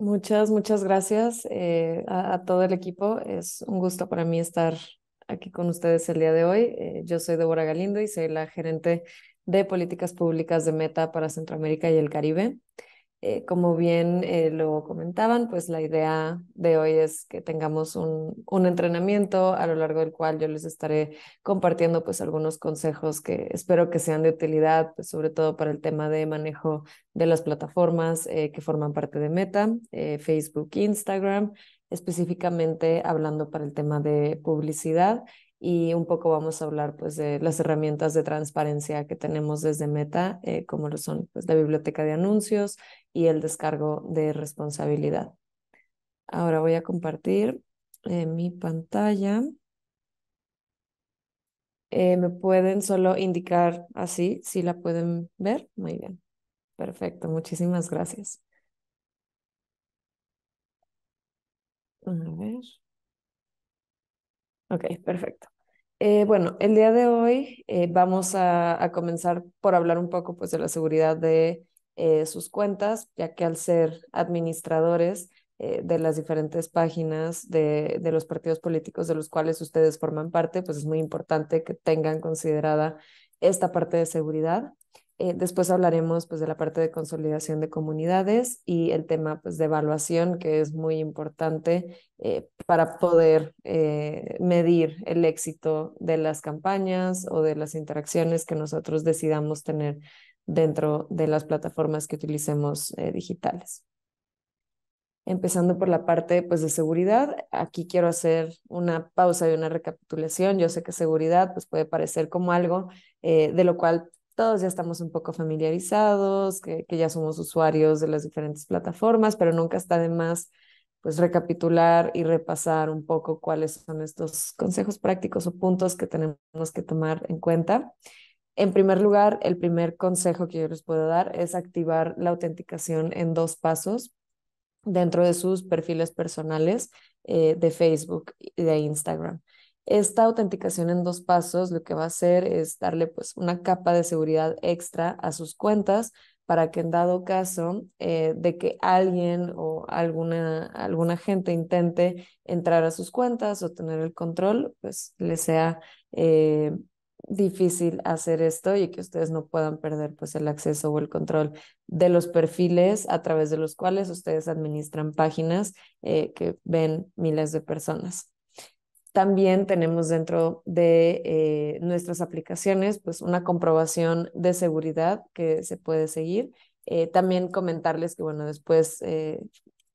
Muchas, muchas gracias eh, a, todo el equipo. Es un gusto para mí estar aquí con ustedes el día de hoy. Eh, yo soy Débora Galindo y soy la gerente de políticas públicas de Meta para Centroamérica y el Caribe. Eh, como bien eh, lo comentaban, pues la idea de hoy es que tengamos un, entrenamiento a lo largo del cual yo les estaré compartiendo pues algunos consejos que espero que sean de utilidad, pues, sobre todo para el tema de manejo de las plataformas eh, que forman parte de Meta, Facebook, Instagram, específicamente hablando para el tema de publicidad y un poco vamos a hablar pues de las herramientas de transparencia que tenemos desde Meta, eh, como lo son pues la biblioteca de anuncios y el descargo de responsabilidad. Ahora voy a compartir eh, mi pantalla. Eh, ¿Me pueden solo indicar así si la pueden ver? Muy bien. Perfecto, muchísimas gracias. A ver. Ok, perfecto. Eh, bueno, el día de hoy eh, vamos a, comenzar por hablar un poco pues, de la seguridad de eh, sus cuentas, ya que al ser administradores de las diferentes páginas de, de, los partidos políticos de los cuales ustedes forman parte, pues es muy importante que tengan considerada esta parte de seguridad. Eh, después hablaremos pues, de la parte de consolidación de comunidades y el tema pues, de evaluación, que es muy importante eh, para poder eh, medir el éxito de las campañas o de las interacciones que nosotros decidamos tener dentro de las plataformas que utilicemos digitales. Empezando por la parte pues, de seguridad, aquí quiero hacer una pausa y una recapitulación. Yo sé que seguridad pues, puede parecer como algo de lo cual todos ya estamos un poco familiarizados, que, ya somos usuarios de las diferentes plataformas, pero nunca está de más pues recapitular y repasar un poco cuáles son estos consejos prácticos o puntos que tenemos que tomar en cuenta. En primer lugar, el primer consejo que yo les puedo dar es activar la autenticación en dos pasos dentro de sus perfiles personales eh, de Facebook y de Instagram. Esta autenticación en dos pasos lo que va a hacer es darle pues una capa de seguridad extra a sus cuentas para que en dado caso eh, de que alguien o alguna, alguna gente intente entrar a sus cuentas o tener el control, pues le sea eh, difícil hacer esto y que ustedes no puedan perder pues el acceso o el control de los perfiles a través de los cuales ustedes administran páginas eh, que ven miles de personas. También tenemos dentro de eh, nuestras aplicaciones pues una comprobación de seguridad que se puede seguir. Eh, también comentarles que bueno, después eh,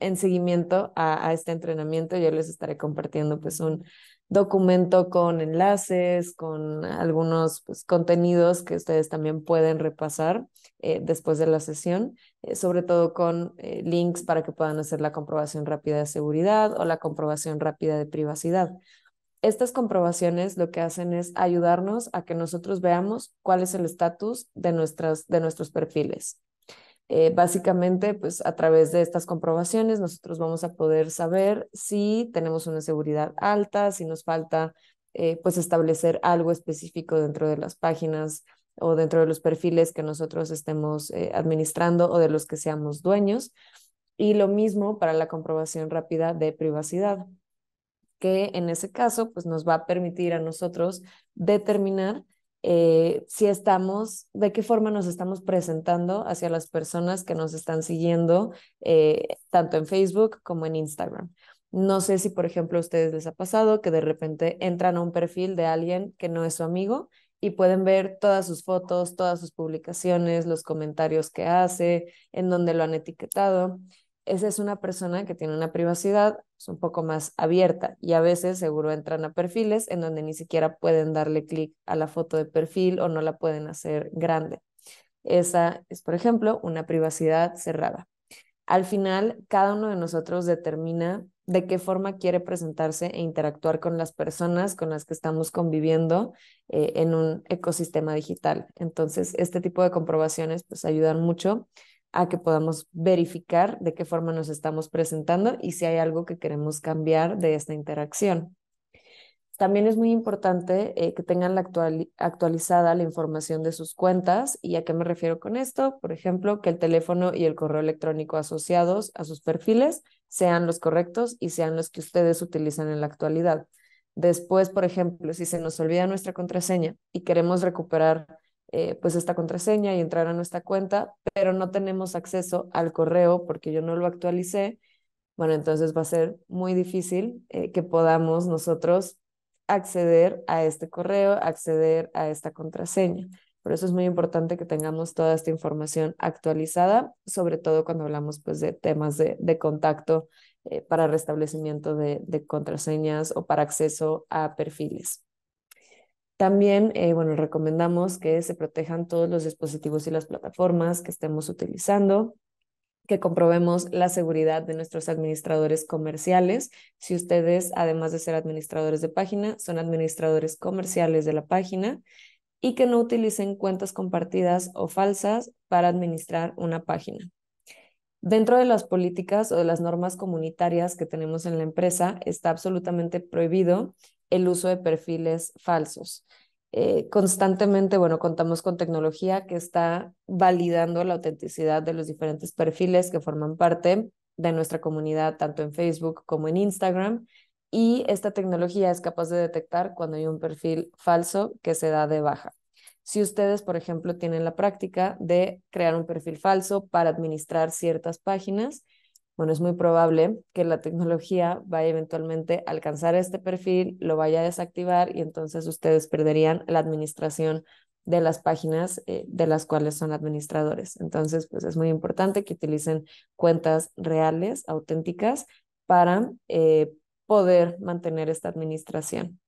en seguimiento a, este entrenamiento yo les estaré compartiendo pues un documento con enlaces, con algunos pues, contenidos que ustedes también pueden repasar después de la sesión, sobre todo con links para que puedan hacer la comprobación rápida de seguridad o la comprobación rápida de privacidad. Estas comprobaciones lo que hacen es ayudarnos a que nosotros veamos cuál es el estatus de, de nuestros perfiles. Eh, básicamente, pues a través de estas comprobaciones nosotros vamos a poder saber si tenemos una seguridad alta, si nos falta eh, pues establecer algo específico dentro de las páginas o dentro de los perfiles que nosotros estemos eh, administrando o de los que seamos dueños. Y lo mismo para la comprobación rápida de privacidad que en ese caso pues nos va a permitir a nosotros determinar eh, si estamos, de qué forma nos estamos presentando hacia las personas que nos están siguiendo, eh, tanto en Facebook como en Instagram. No sé si, por ejemplo, a ustedes les ha pasado que de repente entran a un perfil de alguien que no es su amigo y pueden ver todas sus fotos, todas sus publicaciones, los comentarios que hace, en dónde lo han etiquetado esa es una persona que tiene una privacidad un poco más abierta y a veces seguro entran a perfiles en donde ni siquiera pueden darle clic a la foto de perfil o no la pueden hacer grande. Esa es, por ejemplo, una privacidad cerrada. Al final, cada uno de nosotros determina de qué forma quiere presentarse e interactuar con las personas con las que estamos conviviendo eh, en un ecosistema digital. Entonces, este tipo de comprobaciones pues ayudan mucho a que podamos verificar de qué forma nos estamos presentando y si hay algo que queremos cambiar de esta interacción. También es muy importante eh, que tengan la actualizada la información de sus cuentas. ¿Y a qué me refiero con esto? Por ejemplo, que el teléfono y el correo electrónico asociados a sus perfiles sean los correctos y sean los que ustedes utilizan en la actualidad. Después, por ejemplo, si se nos olvida nuestra contraseña y queremos recuperar eh, pues esta contraseña y entrar a nuestra cuenta, pero no tenemos acceso al correo porque yo no lo actualicé, bueno, entonces va a ser muy difícil eh, que podamos nosotros acceder a este correo, acceder a esta contraseña. Por eso es muy importante que tengamos toda esta información actualizada, sobre todo cuando hablamos pues, de temas de, contacto eh, para restablecimiento de contraseñas o para acceso a perfiles. También, eh, bueno, recomendamos que se protejan todos los dispositivos y las plataformas que estemos utilizando, que comprobemos la seguridad de nuestros administradores comerciales. Si ustedes, además de ser administradores de página, son administradores comerciales de la página y que no utilicen cuentas compartidas o falsas para administrar una página. Dentro de las políticas o de las normas comunitarias que tenemos en la empresa, está absolutamente prohibido el uso de perfiles falsos. Eh, constantemente, bueno, contamos con tecnología que está validando la autenticidad de los diferentes perfiles que forman parte de nuestra comunidad, tanto en Facebook como en Instagram. Y esta tecnología es capaz de detectar cuando hay un perfil falso que se da de baja. Si ustedes, por ejemplo, tienen la práctica de crear un perfil falso para administrar ciertas páginas, bueno, es muy probable que la tecnología vaya eventualmente a alcanzar este perfil, lo vaya a desactivar y entonces ustedes perderían la administración de las páginas eh, de las cuales son administradores. Entonces, pues es muy importante que utilicen cuentas reales, auténticas, para eh, poder mantener esta administración.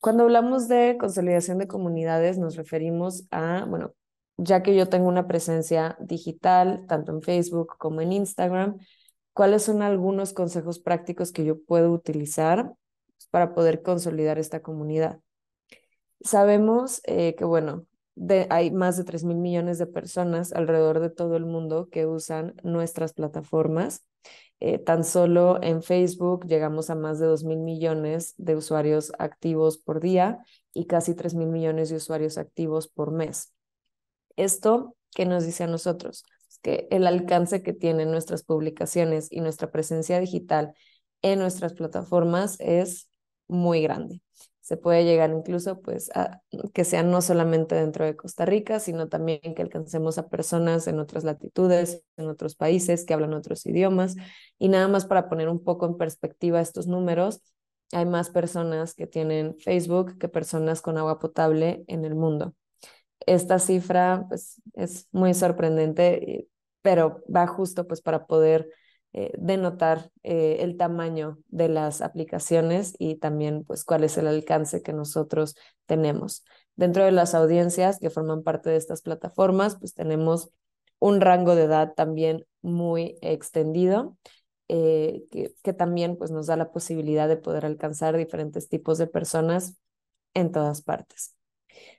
Cuando hablamos de consolidación de comunidades, nos referimos a, bueno, ya que yo tengo una presencia digital, tanto en Facebook como en Instagram, ¿cuáles son algunos consejos prácticos que yo puedo utilizar pues, para poder consolidar esta comunidad? Sabemos eh, que, bueno, hay más de 3 mil millones de personas alrededor de todo el mundo que usan nuestras plataformas. Eh, tan solo en Facebook llegamos a más de 2 mil millones de usuarios activos por día y casi 3 mil millones de usuarios activos por mes. Esto que nos dice a nosotros, que el alcance que tienen nuestras publicaciones y nuestra presencia digital en nuestras plataformas es muy grande. Se puede llegar incluso pues a que sea no solamente dentro de Costa Rica, sino también que alcancemos a personas en otras latitudes, en otros países que hablan otros idiomas. Y nada más para poner un poco en perspectiva estos números, hay más personas que tienen Facebook que personas con agua potable en el mundo esta cifra pues, es muy sorprendente, eh, pero va justo pues, para poder eh, denotar eh, el tamaño de las aplicaciones y también pues, cuál es el alcance que nosotros tenemos. Dentro de las audiencias que forman parte de estas plataformas, pues tenemos un rango de edad también muy extendido, que, que, también pues, nos da la posibilidad de poder alcanzar diferentes tipos de personas en todas partes.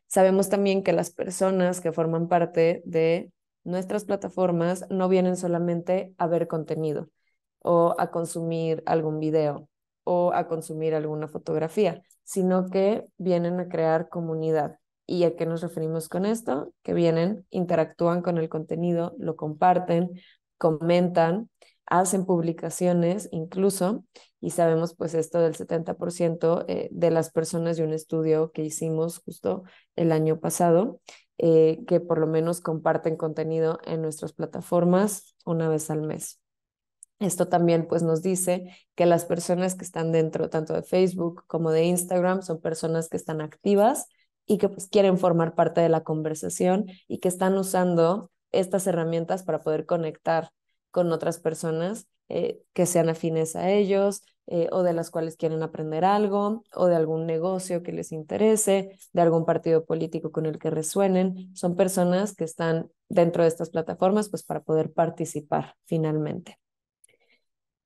Sabemos también que las personas que forman parte de nuestras plataformas no vienen solamente a ver contenido o a consumir algún video o a consumir alguna fotografía, sino que vienen a crear comunidad. ¿Y a qué nos referimos con esto? Que vienen, interactúan con el contenido, lo comparten, comentan, hacen publicaciones incluso, y sabemos pues esto del 70% eh, de las personas de un estudio que hicimos justo el año pasado, eh, que por lo menos comparten contenido en nuestras plataformas una vez al mes. Esto también pues nos dice que las personas que están dentro tanto de Facebook como de Instagram son personas que están activas y que pues quieren formar parte de la conversación y que están usando estas herramientas para poder conectar con otras personas eh, que sean afines a ellos eh, o de las cuales quieren aprender algo o de algún negocio que les interese, de algún partido político con el que resuenen. Son personas que están dentro de estas plataformas pues para poder participar finalmente.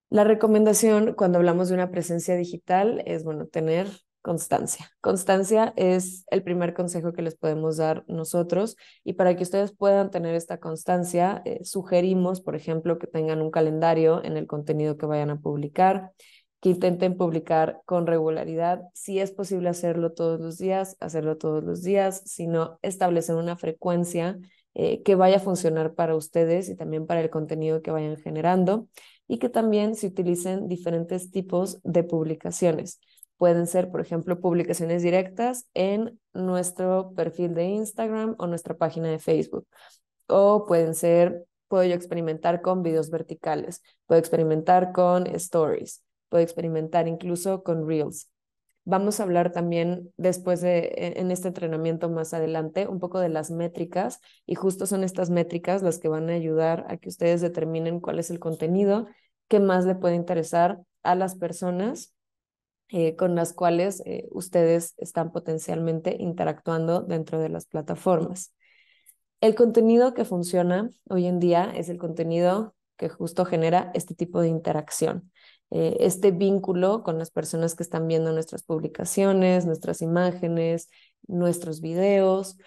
La recomendación cuando hablamos de una presencia digital es, bueno, tener Constancia. Constancia es el primer consejo que les podemos dar nosotros y para que ustedes puedan tener esta constancia, eh, sugerimos, por ejemplo, que tengan un calendario en el contenido que vayan a publicar, que intenten publicar con regularidad, si es posible hacerlo todos los días, hacerlo todos los días, sino establecer una frecuencia eh, que vaya a funcionar para ustedes y también para el contenido que vayan generando y que también se utilicen diferentes tipos de publicaciones pueden ser, por ejemplo, publicaciones directas en nuestro perfil de Instagram o nuestra página de Facebook. O pueden ser, puedo experimentar con videos verticales, puedo experimentar con stories, puedo experimentar incluso con reels. Vamos a hablar también después de, e, en este entrenamiento más adelante, un poco de las métricas y justo son estas métricas las que van a ayudar a que ustedes determinen cuál es el contenido que más le puede interesar a las personas eh, con las cuales eh, ustedes están potencialmente interactuando dentro de las plataformas. El contenido que funciona hoy en día es el contenido que justo genera este tipo de interacción, eh, este vínculo con las personas que están viendo nuestras publicaciones, nuestras imágenes, nuestros videos.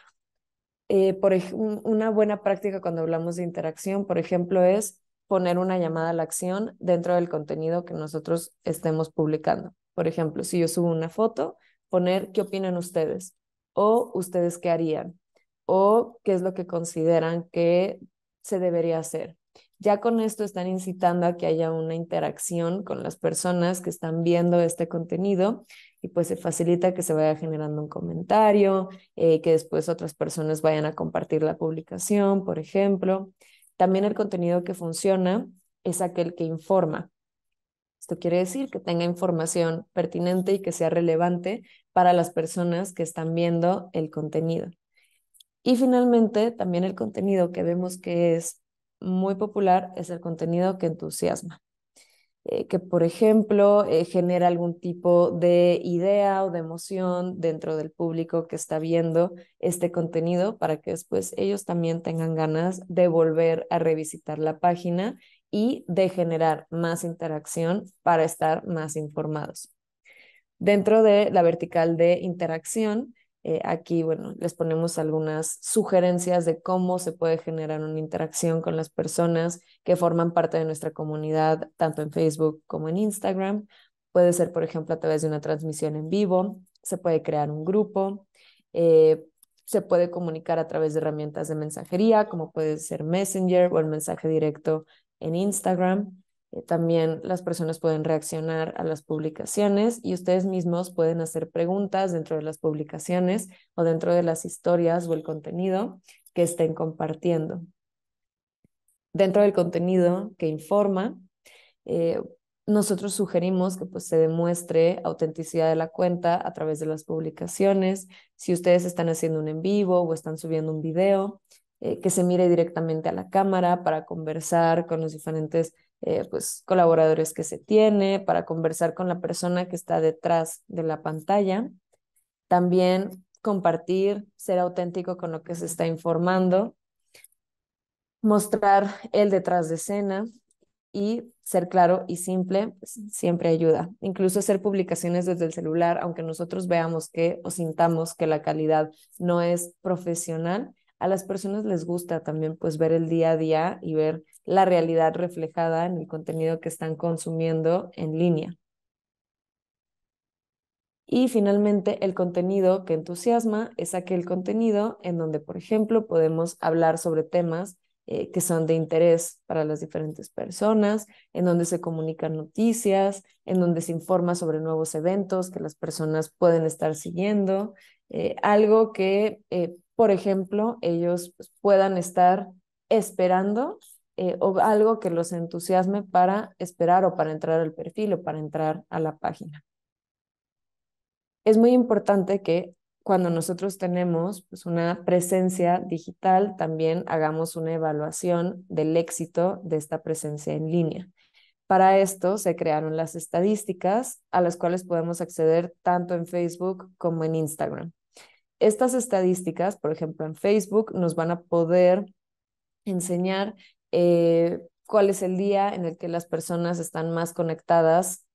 una buena práctica cuando hablamos de interacción, por ejemplo, es poner una llamada a la acción dentro del contenido que nosotros estemos publicando. Por ejemplo, si yo subo una foto, poner qué opinan ustedes o ustedes qué harían o qué es lo que consideran que se debería hacer. Ya con esto están incitando a que haya una interacción con las personas que están viendo este contenido y pues se facilita que se vaya generando un comentario, y eh, que después otras personas vayan a compartir la publicación, por ejemplo. También el contenido que funciona es aquel que informa. Esto quiere decir que tenga información pertinente y que sea relevante para las personas que están viendo el contenido. Y finalmente, también el contenido que vemos que es muy popular es el contenido que entusiasma, eh, que por ejemplo eh, genera algún tipo de idea o de emoción dentro del público que está viendo este contenido para que después ellos también tengan ganas de volver a revisitar la página y de generar más interacción para estar más informados. Dentro de la vertical de interacción, eh, aquí, bueno, les ponemos algunas sugerencias de cómo se puede generar una interacción con las personas que forman parte de nuestra comunidad, tanto en Facebook como en Instagram. Puede ser, por ejemplo, a través de una transmisión en vivo, se puede crear un grupo, eh, se puede comunicar a través de herramientas de mensajería, como puede ser Messenger o el mensaje directo en Instagram. Eh, también las personas pueden reaccionar a las publicaciones y ustedes mismos pueden hacer preguntas dentro de las publicaciones o dentro de las historias o el contenido que estén compartiendo. Dentro del contenido que informa, eh, nosotros sugerimos que pues, se demuestre autenticidad de la cuenta a través de las publicaciones. Si ustedes están haciendo un en vivo o están subiendo un video, eh, que se mire directamente a la cámara para conversar con los diferentes eh, pues, colaboradores que se tiene, para conversar con la persona que está detrás de la pantalla. También compartir, ser auténtico con lo que se está informando, mostrar el detrás de escena y ser claro y simple pues, siempre ayuda. Incluso hacer publicaciones desde el celular, aunque nosotros veamos que o sintamos que la calidad no es profesional, a las personas les gusta también pues ver el día a día y ver la realidad reflejada en el contenido que están consumiendo en línea. Y finalmente, el contenido que entusiasma es aquel contenido en donde, por ejemplo, podemos hablar sobre temas eh, que son de interés para las diferentes personas, en donde se comunican noticias, en donde se informa sobre nuevos eventos que las personas pueden estar siguiendo, eh, algo que eh, por ejemplo, ellos puedan estar esperando eh, o algo que los entusiasme para esperar o para entrar al perfil o para entrar a la página. Es muy importante que cuando nosotros tenemos pues, una presencia digital, también hagamos una evaluación del éxito de esta presencia en línea. Para esto se crearon las estadísticas a las cuales podemos acceder tanto en Facebook como en Instagram. Estas estadísticas, por ejemplo, en Facebook, nos van a poder enseñar eh, cuál es el día en el que las personas están más conectadas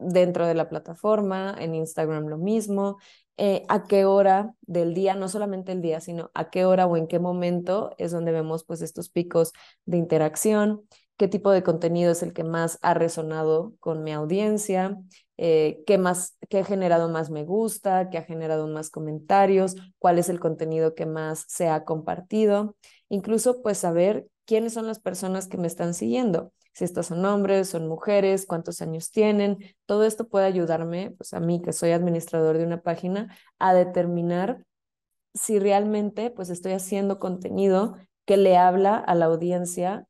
dentro de la plataforma, en Instagram lo mismo, eh, a qué hora del día, no solamente el día, sino a qué hora o en qué momento es donde vemos pues estos picos de interacción, qué tipo de contenido es el que más ha resonado con mi audiencia, eh, qué más, qué ha generado más me gusta, qué ha generado más comentarios, cuál es el contenido que más se ha compartido, incluso pues saber quiénes son las personas que me están siguiendo, si estos son hombres, son mujeres, cuántos años tienen, todo esto puede ayudarme, pues a mí que soy administrador de una página, a determinar si realmente pues estoy haciendo contenido que le habla a la audiencia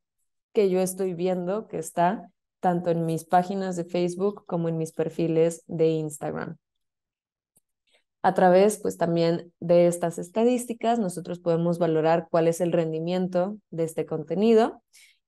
que yo estoy viendo que está tanto en mis páginas de Facebook como en mis perfiles de Instagram. A través, pues también de estas estadísticas, nosotros podemos valorar cuál es el rendimiento de este contenido.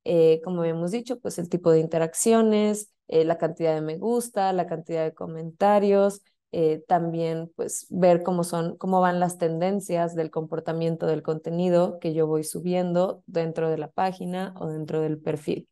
Eh, como habíamos dicho, pues el tipo de interacciones, eh, la cantidad de me gusta, la cantidad de comentarios, eh, también pues ver cómo son, cómo van las tendencias del comportamiento del contenido que yo voy subiendo dentro de la página o dentro del perfil.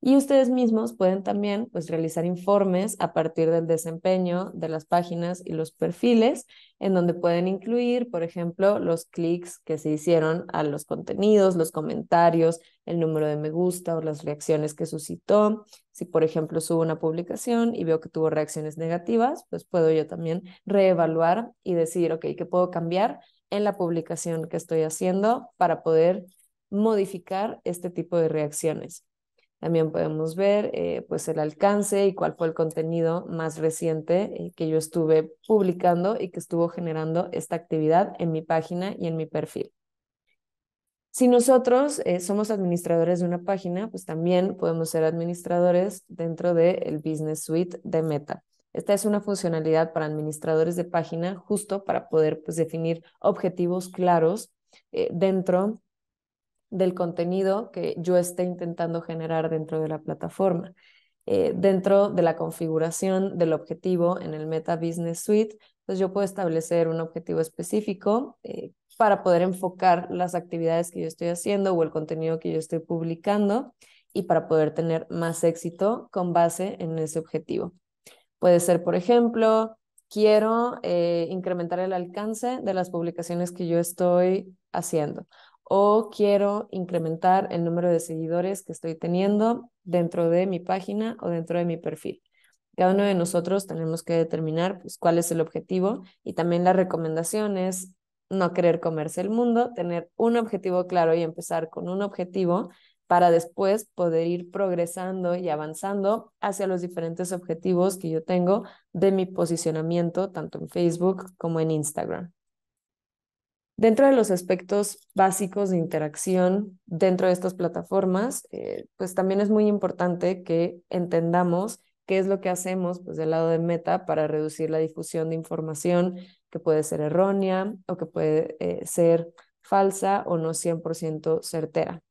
Y ustedes mismos pueden también pues, realizar informes a partir del desempeño de las páginas y los perfiles, en donde pueden incluir, por ejemplo, los clics que se hicieron a los contenidos, los comentarios, el número de me gusta o las reacciones que suscitó. Si, por ejemplo, subo una publicación y veo que tuvo reacciones negativas, pues puedo yo también reevaluar y decir, ok, ¿qué puedo cambiar en la publicación que estoy haciendo para poder modificar este tipo de reacciones? También podemos ver eh, pues el alcance y cuál fue el contenido más reciente eh, que yo estuve publicando y que estuvo generando esta actividad en mi página y en mi perfil. Si nosotros eh, somos administradores de una página, pues también podemos ser administradores dentro del el Business Suite de Meta. Esta es una funcionalidad para administradores de página justo para poder pues, definir objetivos claros dentro del contenido que yo esté intentando generar dentro de la plataforma. Eh, dentro de la configuración del objetivo en el Meta Business Suite, pues yo puedo establecer un objetivo específico eh, para poder enfocar las actividades que yo estoy haciendo o el contenido que yo estoy publicando y para poder tener más éxito con base en ese objetivo. Puede ser, por ejemplo, quiero eh, incrementar el alcance de las publicaciones que yo estoy haciendo o quiero incrementar el número de seguidores que estoy teniendo dentro de mi página o dentro de mi perfil. Cada uno de nosotros tenemos que determinar pues, cuál es el objetivo y también la recomendación es no querer comerse el mundo, tener un objetivo claro y empezar con un objetivo para después poder ir progresando y avanzando hacia los diferentes objetivos que yo tengo de mi posicionamiento, tanto en Facebook como en Instagram. Dentro de los aspectos básicos de interacción dentro de estas plataformas, eh, pues también es muy importante que entendamos qué es lo que hacemos pues, del lado de Meta para reducir la difusión de información que puede ser errónea o que puede eh, ser falsa o no 100% certera.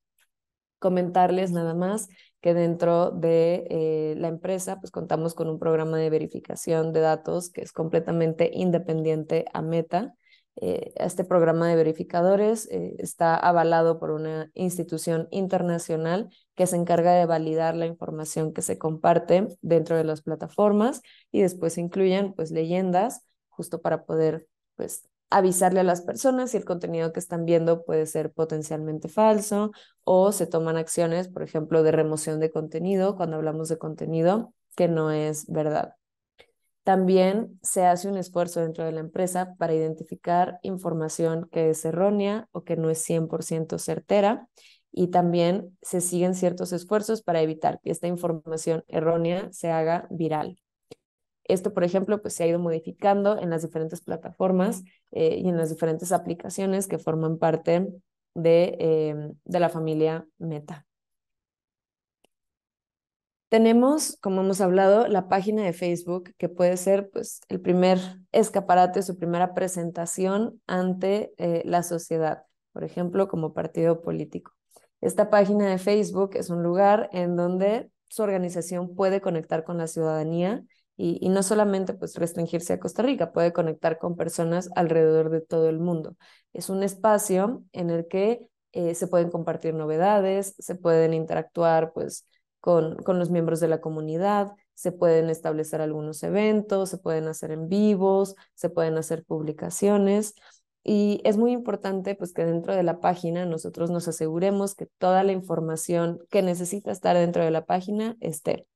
Comentarles nada más que dentro de eh, la empresa pues contamos con un programa de verificación de datos que es completamente independiente a Meta eh, este programa de verificadores eh, está avalado por una institución internacional que se encarga de validar la información que se comparte dentro de las plataformas y después incluyen pues leyendas justo para poder pues avisarle a las personas si el contenido que están viendo puede ser potencialmente falso o se toman acciones, por ejemplo, de remoción de contenido cuando hablamos de contenido que no es verdad. También se hace un esfuerzo dentro de la empresa para identificar información que es errónea o que no es 100% certera y también se siguen ciertos esfuerzos para evitar que esta información errónea se haga viral. Esto, por ejemplo, pues se ha ido modificando en las diferentes plataformas eh, y en las diferentes aplicaciones que forman parte de eh, la familia Meta. Tenemos, como hemos hablado, la página de Facebook, que puede ser pues, el primer escaparate, su primera presentación ante eh, la sociedad, por ejemplo, como partido político. Esta página de Facebook es un lugar en donde su organización puede conectar con la ciudadanía y, no solamente pues restringirse a Costa Rica, puede conectar con personas alrededor de todo el mundo. Es un espacio en el que eh, se pueden compartir novedades, se pueden interactuar pues con, los miembros de la comunidad, se pueden establecer algunos eventos, se pueden hacer en vivos, se pueden hacer publicaciones. Y es muy importante pues que dentro de la página nosotros nos aseguremos que toda la información que necesita estar dentro de la página esté.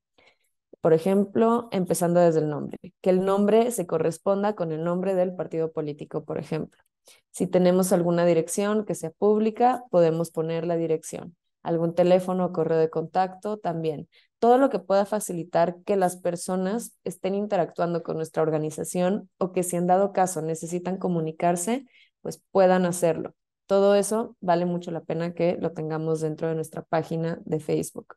Por ejemplo, empezando desde el nombre, que el nombre se corresponda con el nombre del partido político, por ejemplo. Si tenemos alguna dirección que sea pública, podemos poner la dirección algún teléfono, o correo de contacto, también. Todo lo que pueda facilitar que las personas estén interactuando con nuestra organización o que si han dado caso necesitan comunicarse, pues puedan hacerlo. Todo eso vale mucho la pena que lo tengamos dentro de nuestra página de Facebook.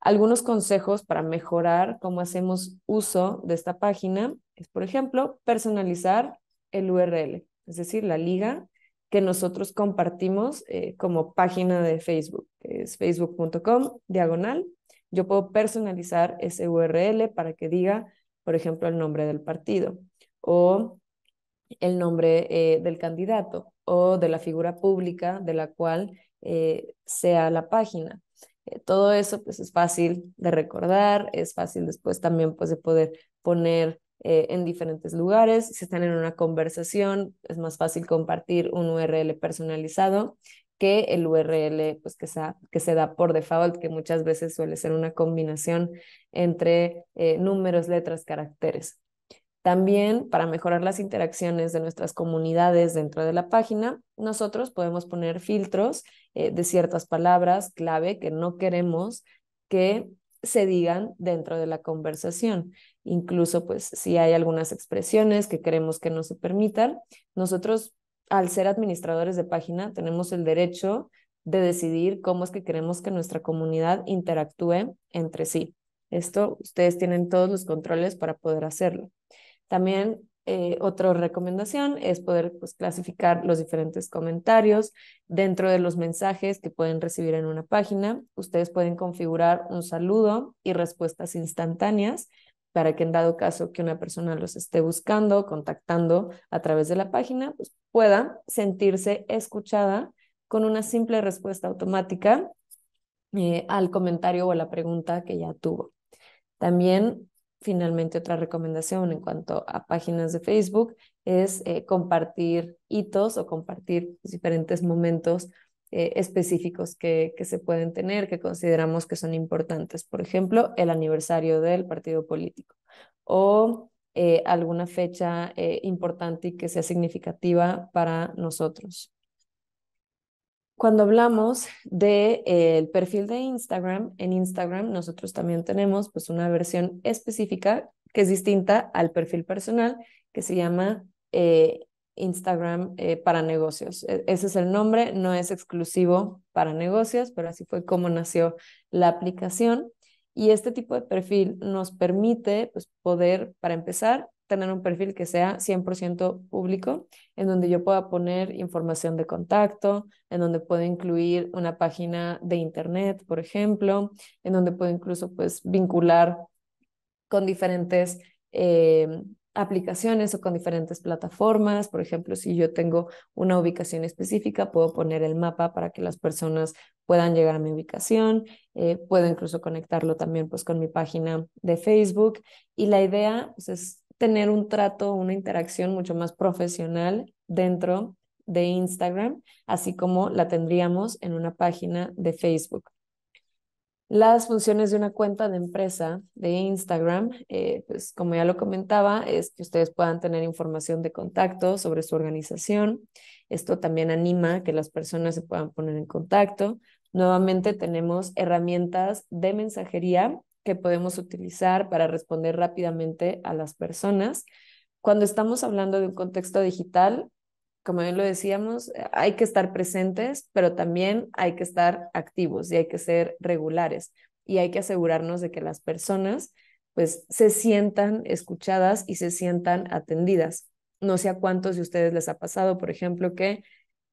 Algunos consejos para mejorar cómo hacemos uso de esta página es, por ejemplo, personalizar el URL, es decir, la liga que nosotros compartimos eh, como página de Facebook, que es facebook.com diagonal. Yo puedo personalizar ese URL para que diga, por ejemplo, el nombre del partido o el nombre eh, del candidato o de la figura pública de la cual eh, sea la página. todo eso pues es fácil de recordar, es fácil después también pues de poder poner eh, en diferentes lugares. Si están en una conversación, es más fácil compartir un URL personalizado que el URL pues, que, se da por default, que muchas veces suele ser una combinación entre eh, números, letras, caracteres. También para mejorar las interacciones de nuestras comunidades dentro de la página, nosotros podemos poner filtros eh, de ciertas palabras clave que no queremos que se digan dentro de la conversación. Incluso, pues, si hay algunas expresiones que queremos que no se permitan, nosotros, al ser administradores de página, tenemos el derecho de decidir cómo es que queremos que nuestra comunidad interactúe entre sí. Esto, ustedes tienen todos los controles para poder hacerlo. También eh, otra recomendación es poder pues, clasificar los diferentes comentarios dentro de los mensajes que pueden recibir en una página. Ustedes pueden configurar un saludo y respuestas instantáneas para que en dado caso que una persona los esté buscando, contactando a través de la página, pues, pueda sentirse escuchada con una simple respuesta automática eh, al comentario o a la pregunta que ya tuvo. También finalmente otra recomendación en cuanto a páginas de Facebook es eh, compartir hitos o compartir diferentes momentos eh, específicos que, se pueden tener, que consideramos que son importantes. Por ejemplo, el aniversario del partido político o eh, alguna fecha importante y que sea significativa para nosotros cuando hablamos del eh, perfil de Instagram, en Instagram nosotros también tenemos pues una versión específica que es distinta al perfil personal que se llama eh, Instagram eh, para negocios. E-, ese es el nombre, no es exclusivo para negocios, pero así fue como nació la aplicación. Y este tipo de perfil nos permite pues, poder, para empezar, tener un perfil que sea 100% público, en donde yo pueda poner información de contacto, en donde puedo incluir una página de internet, por ejemplo, en donde puedo incluso pues vincular con diferentes eh, aplicaciones o con diferentes plataformas. Por ejemplo, si yo tengo una ubicación específica, puedo poner el mapa para que las personas puedan llegar a mi ubicación. Eh, puedo incluso conectarlo también pues, con mi página de Facebook. Y la idea pues, es tener un trato, una interacción mucho más profesional dentro de Instagram, así como la tendríamos en una página de Facebook. Las funciones de una cuenta de empresa de Instagram, eh, pues como ya lo comentaba, es que ustedes puedan tener información de contacto sobre su organización. Esto también anima que las personas se puedan poner en contacto. Nuevamente tenemos herramientas de mensajería que podemos utilizar para responder rápidamente a las personas. Cuando estamos hablando de un contexto digital, como bien lo decíamos, eh, hay que estar presentes, pero también hay que estar activos y hay que ser regulares y hay que asegurarnos de que las personas pues se sientan escuchadas y se sientan atendidas. No sé a cuántos de ustedes les ha pasado, por ejemplo, que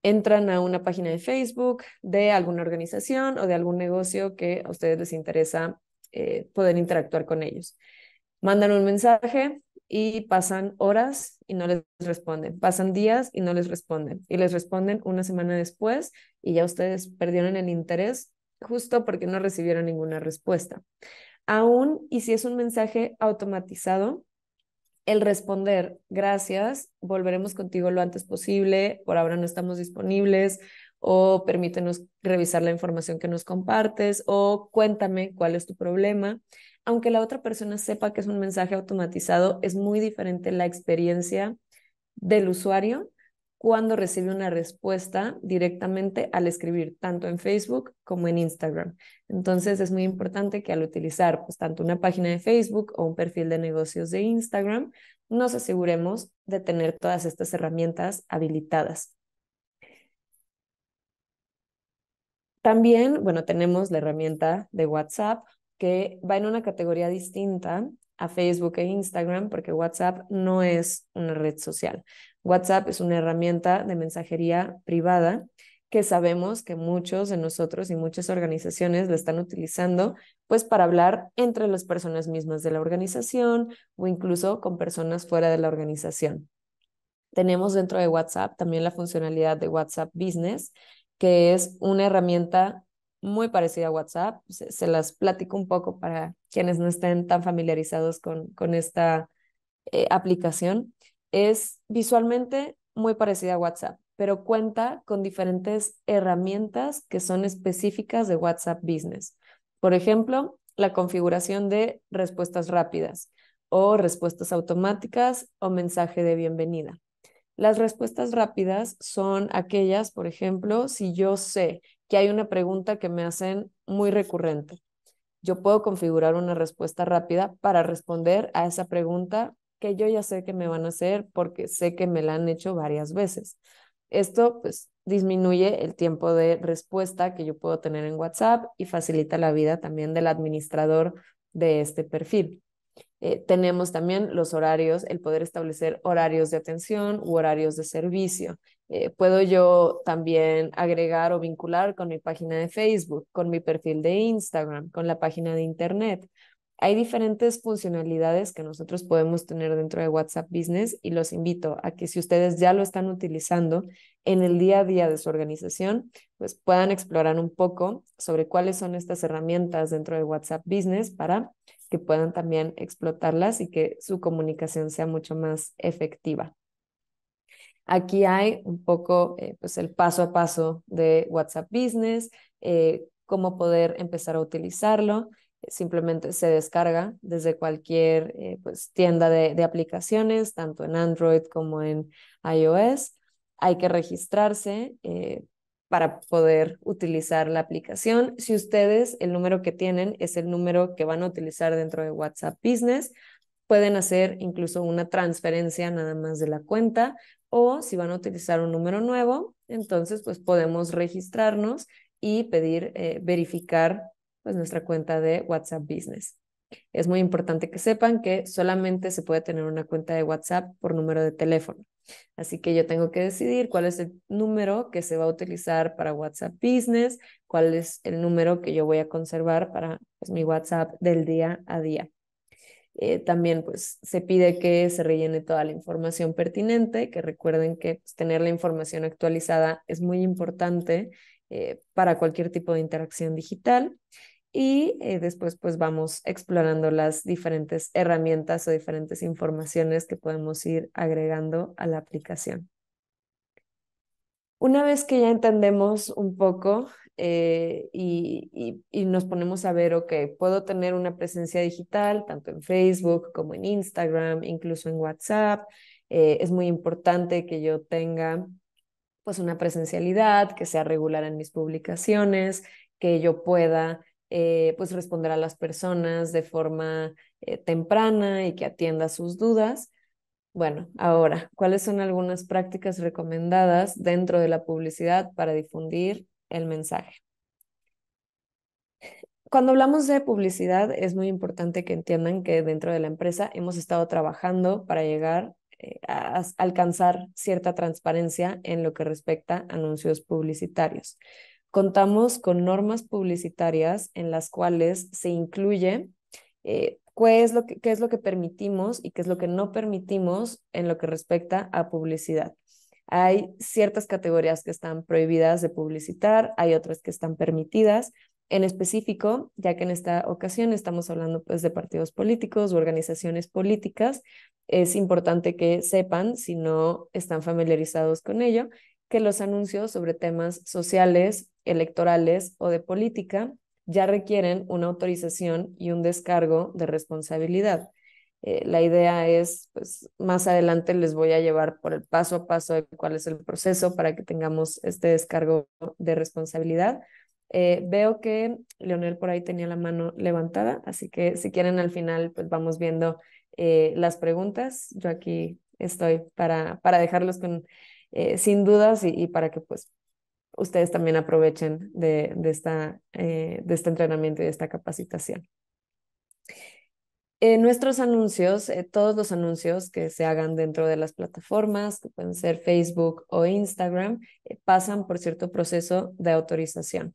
entran a una página de Facebook de alguna organización o de algún negocio que a ustedes les interesa eh, poder interactuar con ellos. Mandan un mensaje y pasan horas y no les responden, pasan días y no les responden, y les responden una semana después y ya ustedes perdieron el interés justo porque no recibieron ninguna respuesta. Aún y si es un mensaje automatizado, el responder gracias, volveremos contigo lo antes posible, por ahora no estamos disponibles o permítenos revisar la información que nos compartes o cuéntame cuál es tu problema. Aunque la otra persona sepa que es un mensaje automatizado, es muy diferente la experiencia del usuario cuando recibe una respuesta directamente al escribir tanto en Facebook como en Instagram. Entonces es muy importante que al utilizar pues, tanto una página de Facebook o un perfil de negocios de Instagram, nos aseguremos de tener todas estas herramientas habilitadas. También, bueno, tenemos la herramienta de WhatsApp que va en una categoría distinta a Facebook e Instagram porque WhatsApp no es una red social. WhatsApp es una herramienta de mensajería privada que sabemos que muchos de nosotros y muchas organizaciones la están utilizando pues para hablar entre las personas mismas de la organización o incluso con personas fuera de la organización. Tenemos dentro de WhatsApp también la funcionalidad de WhatsApp Business, que es una herramienta muy parecida a WhatsApp. Se, las platico un poco para quienes no estén tan familiarizados con, con esta eh, aplicación. Es visualmente muy parecida a WhatsApp, pero cuenta con diferentes herramientas que son específicas de WhatsApp Business. Por ejemplo, la configuración de respuestas rápidas o respuestas automáticas o mensaje de bienvenida. Las respuestas rápidas son aquellas, por ejemplo, si yo sé que hay una pregunta que me hacen muy recurrente, yo puedo configurar una respuesta rápida para responder a esa pregunta que yo ya sé que me van a hacer porque sé que me la han hecho varias veces. Esto pues disminuye el tiempo de respuesta que yo puedo tener en WhatsApp y facilita la vida también del administrador de este perfil. Eh, tenemos también los horarios, el poder establecer horarios de atención u horarios de servicio. Eh, puedo yo también agregar o vincular con mi página de Facebook, con mi perfil de Instagram, con la página de Internet. Hay diferentes funcionalidades que nosotros podemos tener dentro de WhatsApp Business y los invito a que si ustedes ya lo están utilizando en el día a día de su organización, pues puedan explorar un poco sobre cuáles son estas herramientas dentro de WhatsApp Business para que puedan también explotarlas y que su comunicación sea mucho más efectiva. Aquí hay un poco eh, pues el paso a paso de WhatsApp Business, eh, cómo poder empezar a utilizarlo. Simplemente se descarga desde cualquier eh, pues, tienda de, aplicaciones, tanto en Android como en iOS hay que registrarse, para poder utilizar la aplicación. Si ustedes, el número que tienen es el número que van a utilizar dentro de WhatsApp Business, pueden hacer incluso una transferencia nada más de la cuenta o si van a utilizar un número nuevo, entonces pues podemos registrarnos y pedir eh, verificar pues nuestra cuenta de WhatsApp Business es muy importante que sepan que solamente se puede tener una cuenta de WhatsApp por número de teléfono. Así que yo tengo que decidir cuál es el número que se va a utilizar para WhatsApp Business, cuál es el número que yo voy a conservar para pues, mi WhatsApp del día a día. Eh, también pues se pide que se rellene toda la información pertinente, que recuerden que pues, tener la información actualizada es muy importante eh, para cualquier tipo de interacción digital y eh, después pues vamos explorando las diferentes herramientas o diferentes informaciones que podemos ir agregando a la aplicación. Una vez que ya entendemos un poco eh, y, nos ponemos a ver, ok, puedo tener una presencia digital tanto en Facebook como en Instagram, incluso en WhatsApp. Eh, es muy importante que yo tenga pues una presencialidad, que sea regular en mis publicaciones, que yo pueda eh, pues responder a las personas de forma eh, temprana y que atienda sus dudas. Bueno, ahora, ¿cuáles son algunas prácticas recomendadas dentro de la publicidad para difundir el mensaje? Cuando hablamos de publicidad, es muy importante que entiendan que dentro de la empresa hemos estado trabajando para llegar eh, a alcanzar cierta transparencia en lo que respecta a anuncios publicitarios contamos con normas publicitarias en las cuales se incluye eh, qué, es lo que, qué es lo que permitimos y qué es lo que no permitimos en lo que respecta a publicidad. Hay ciertas categorías que están prohibidas de publicitar, hay otras que están permitidas. En específico, ya que en esta ocasión estamos hablando pues, de partidos políticos u organizaciones políticas, es importante que sepan, si no están familiarizados con ello, que los anuncios sobre temas sociales, electorales o de política, ya requieren una autorización y un descargo de responsabilidad. Eh, la idea es, pues más adelante les voy a llevar por el paso a paso de cuál es el proceso para que tengamos este descargo de responsabilidad. Eh, veo que Leonel por ahí tenía la mano levantada, así que si quieren al final, pues vamos viendo eh, las preguntas. Yo aquí estoy para, para dejarlos con, sin dudas y, y para que pues ustedes también aprovechen de, esta, eh, de este entrenamiento y de esta capacitación. Eh, nuestros anuncios, eh, todos los anuncios que se hagan dentro de las plataformas, que pueden ser Facebook o Instagram, pasan por cierto proceso de autorización.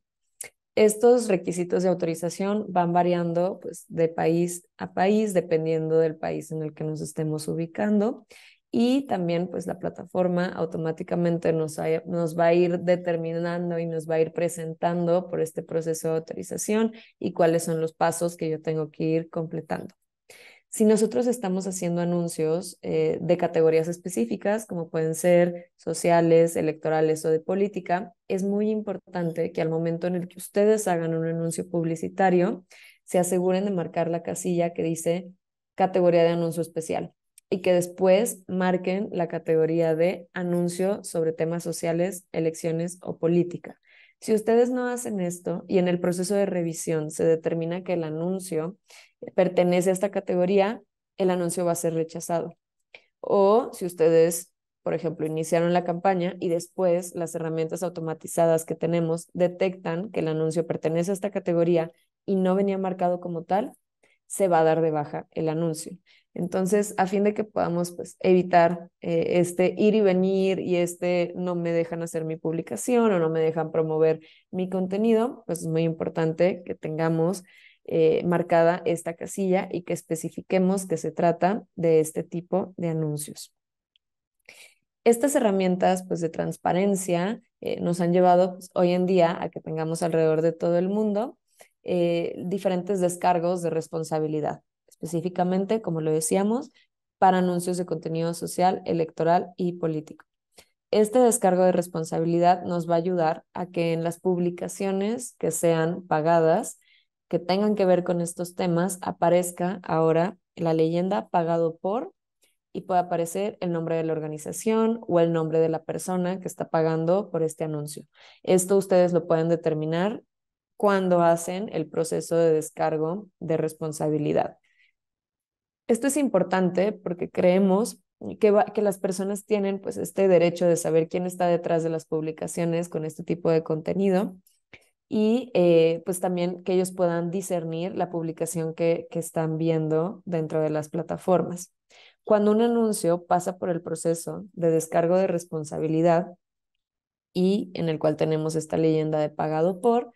Estos requisitos de autorización van variando pues, de país a país, dependiendo del país en el que nos estemos ubicando y también pues la plataforma automáticamente nos, va a ir determinando y nos va a ir presentando por este proceso de autorización y cuáles son los pasos que yo tengo que ir completando. Si nosotros estamos haciendo anuncios eh, de categorías específicas, como pueden ser sociales, electorales o de política, es muy importante que al momento en el que ustedes hagan un anuncio publicitario, se aseguren de marcar la casilla que dice categoría de anuncio especial y que después marquen la categoría de anuncio sobre temas sociales, elecciones o política. Si ustedes no hacen esto y en el proceso de revisión se determina que el anuncio pertenece a esta categoría, el anuncio va a ser rechazado. O si ustedes, por ejemplo, iniciaron la campaña y después las herramientas automatizadas que tenemos detectan que el anuncio pertenece a esta categoría y no venía marcado como tal, se va a dar de baja el anuncio. Entonces, a fin de que podamos pues, evitar eh, este ir y venir y este no me dejan hacer mi publicación o no me dejan promover mi contenido, pues es muy importante que tengamos eh, marcada esta casilla y que especifiquemos que se trata de este tipo de anuncios. Estas herramientas pues, de transparencia eh, nos han llevado pues, hoy en día a que tengamos alrededor de todo el mundo diferentes descargos de responsabilidad específicamente, como lo decíamos, para anuncios de contenido social, electoral y político. Este descargo de responsabilidad nos va a ayudar a que en las publicaciones que sean pagadas, que tengan que ver con estos temas, aparezca ahora la leyenda pagado por y puede aparecer el nombre de la organización o el nombre de la persona que está pagando por este anuncio. Esto ustedes lo pueden determinar cuando hacen el proceso de descargo de responsabilidad. Esto es importante porque creemos que, las personas tienen pues este derecho de saber quién está detrás de las publicaciones con este tipo de contenido y eh, pues también que ellos puedan discernir la publicación que están viendo dentro de las plataformas. Cuando un anuncio pasa por el proceso de descargo de responsabilidad y en el cual tenemos esta leyenda de pagado por,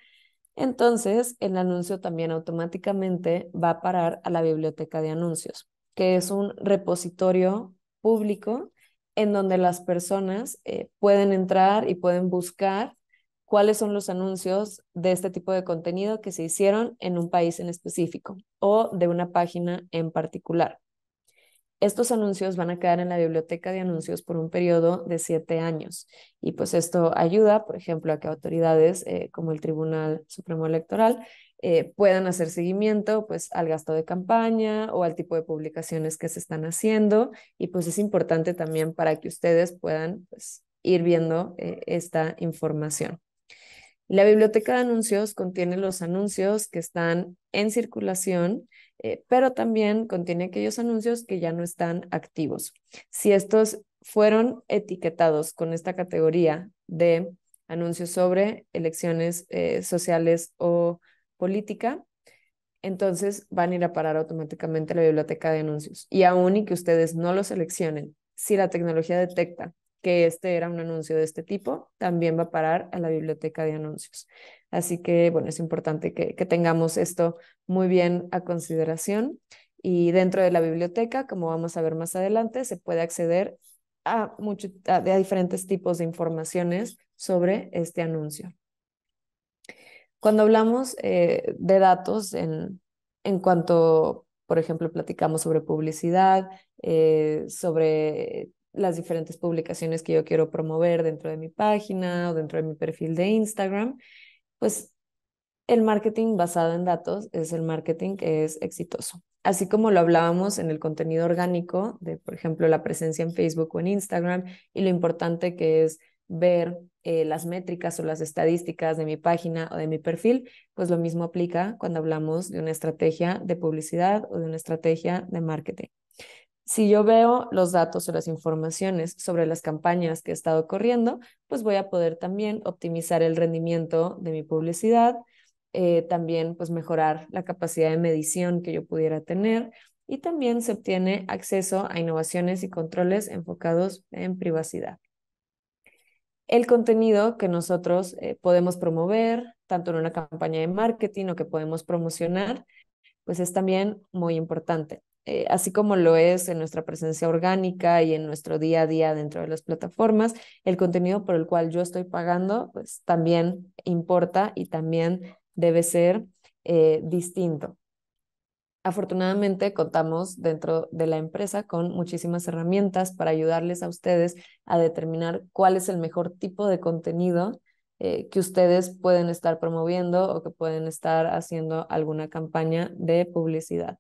entonces el anuncio también automáticamente va a parar a la biblioteca de anuncios, que es un repositorio público en donde las personas eh, pueden entrar y pueden buscar cuáles son los anuncios de este tipo de contenido que se hicieron en un país en específico o de una página en particular. Estos anuncios van a quedar en la biblioteca de anuncios por un periodo de siete años y pues esto ayuda, por ejemplo, a que autoridades eh, como el Tribunal Supremo Electoral eh, puedan hacer seguimiento pues al gasto de campaña o al tipo de publicaciones que se están haciendo y pues es importante también para que ustedes puedan pues, ir viendo eh, esta información. La biblioteca de anuncios contiene los anuncios que están en circulación, eh, pero también contiene aquellos anuncios que ya no están activos. Si estos fueron etiquetados con esta categoría de anuncios sobre elecciones eh, sociales o política, entonces van a ir a parar automáticamente la biblioteca de anuncios. Y aún y que ustedes no los seleccionen, si la tecnología detecta que este era un anuncio de este tipo, también va a parar a la biblioteca de anuncios. Así que, bueno, es importante que, tengamos esto muy bien a consideración. Y dentro de la biblioteca, como vamos a ver más adelante, se puede acceder a, mucho, diferentes tipos de informaciones sobre este anuncio. Cuando hablamos eh, de datos en, cuanto, por ejemplo, platicamos sobre publicidad, eh, sobre las diferentes publicaciones que yo quiero promover dentro de mi página o dentro de mi perfil de Instagram, pues el marketing basado en datos es el marketing que es exitoso. Así como lo hablábamos en el contenido orgánico de, por ejemplo, la presencia en Facebook o en Instagram y lo importante que es ver eh, las métricas o las estadísticas de mi página o de mi perfil, pues lo mismo aplica cuando hablamos de una estrategia de publicidad o de una estrategia de marketing. Si yo veo los datos o las informaciones sobre las campañas que he estado corriendo, pues voy a poder también optimizar el rendimiento de mi publicidad, eh, también pues mejorar la capacidad de medición que yo pudiera tener y también se obtiene acceso a innovaciones y controles enfocados en privacidad. El contenido que nosotros eh, podemos promover, tanto en una campaña de marketing o que podemos promocionar, pues es también muy importante. Eh, así como lo es en nuestra presencia orgánica y en nuestro día a día dentro de las plataformas, el contenido por el cual yo estoy pagando, pues también importa y también debe ser eh, distinto. Afortunadamente contamos dentro de la empresa con muchísimas herramientas para ayudarles a ustedes a determinar cuál es el mejor tipo de contenido eh, que ustedes pueden estar promoviendo o que pueden estar haciendo alguna campaña de publicidad.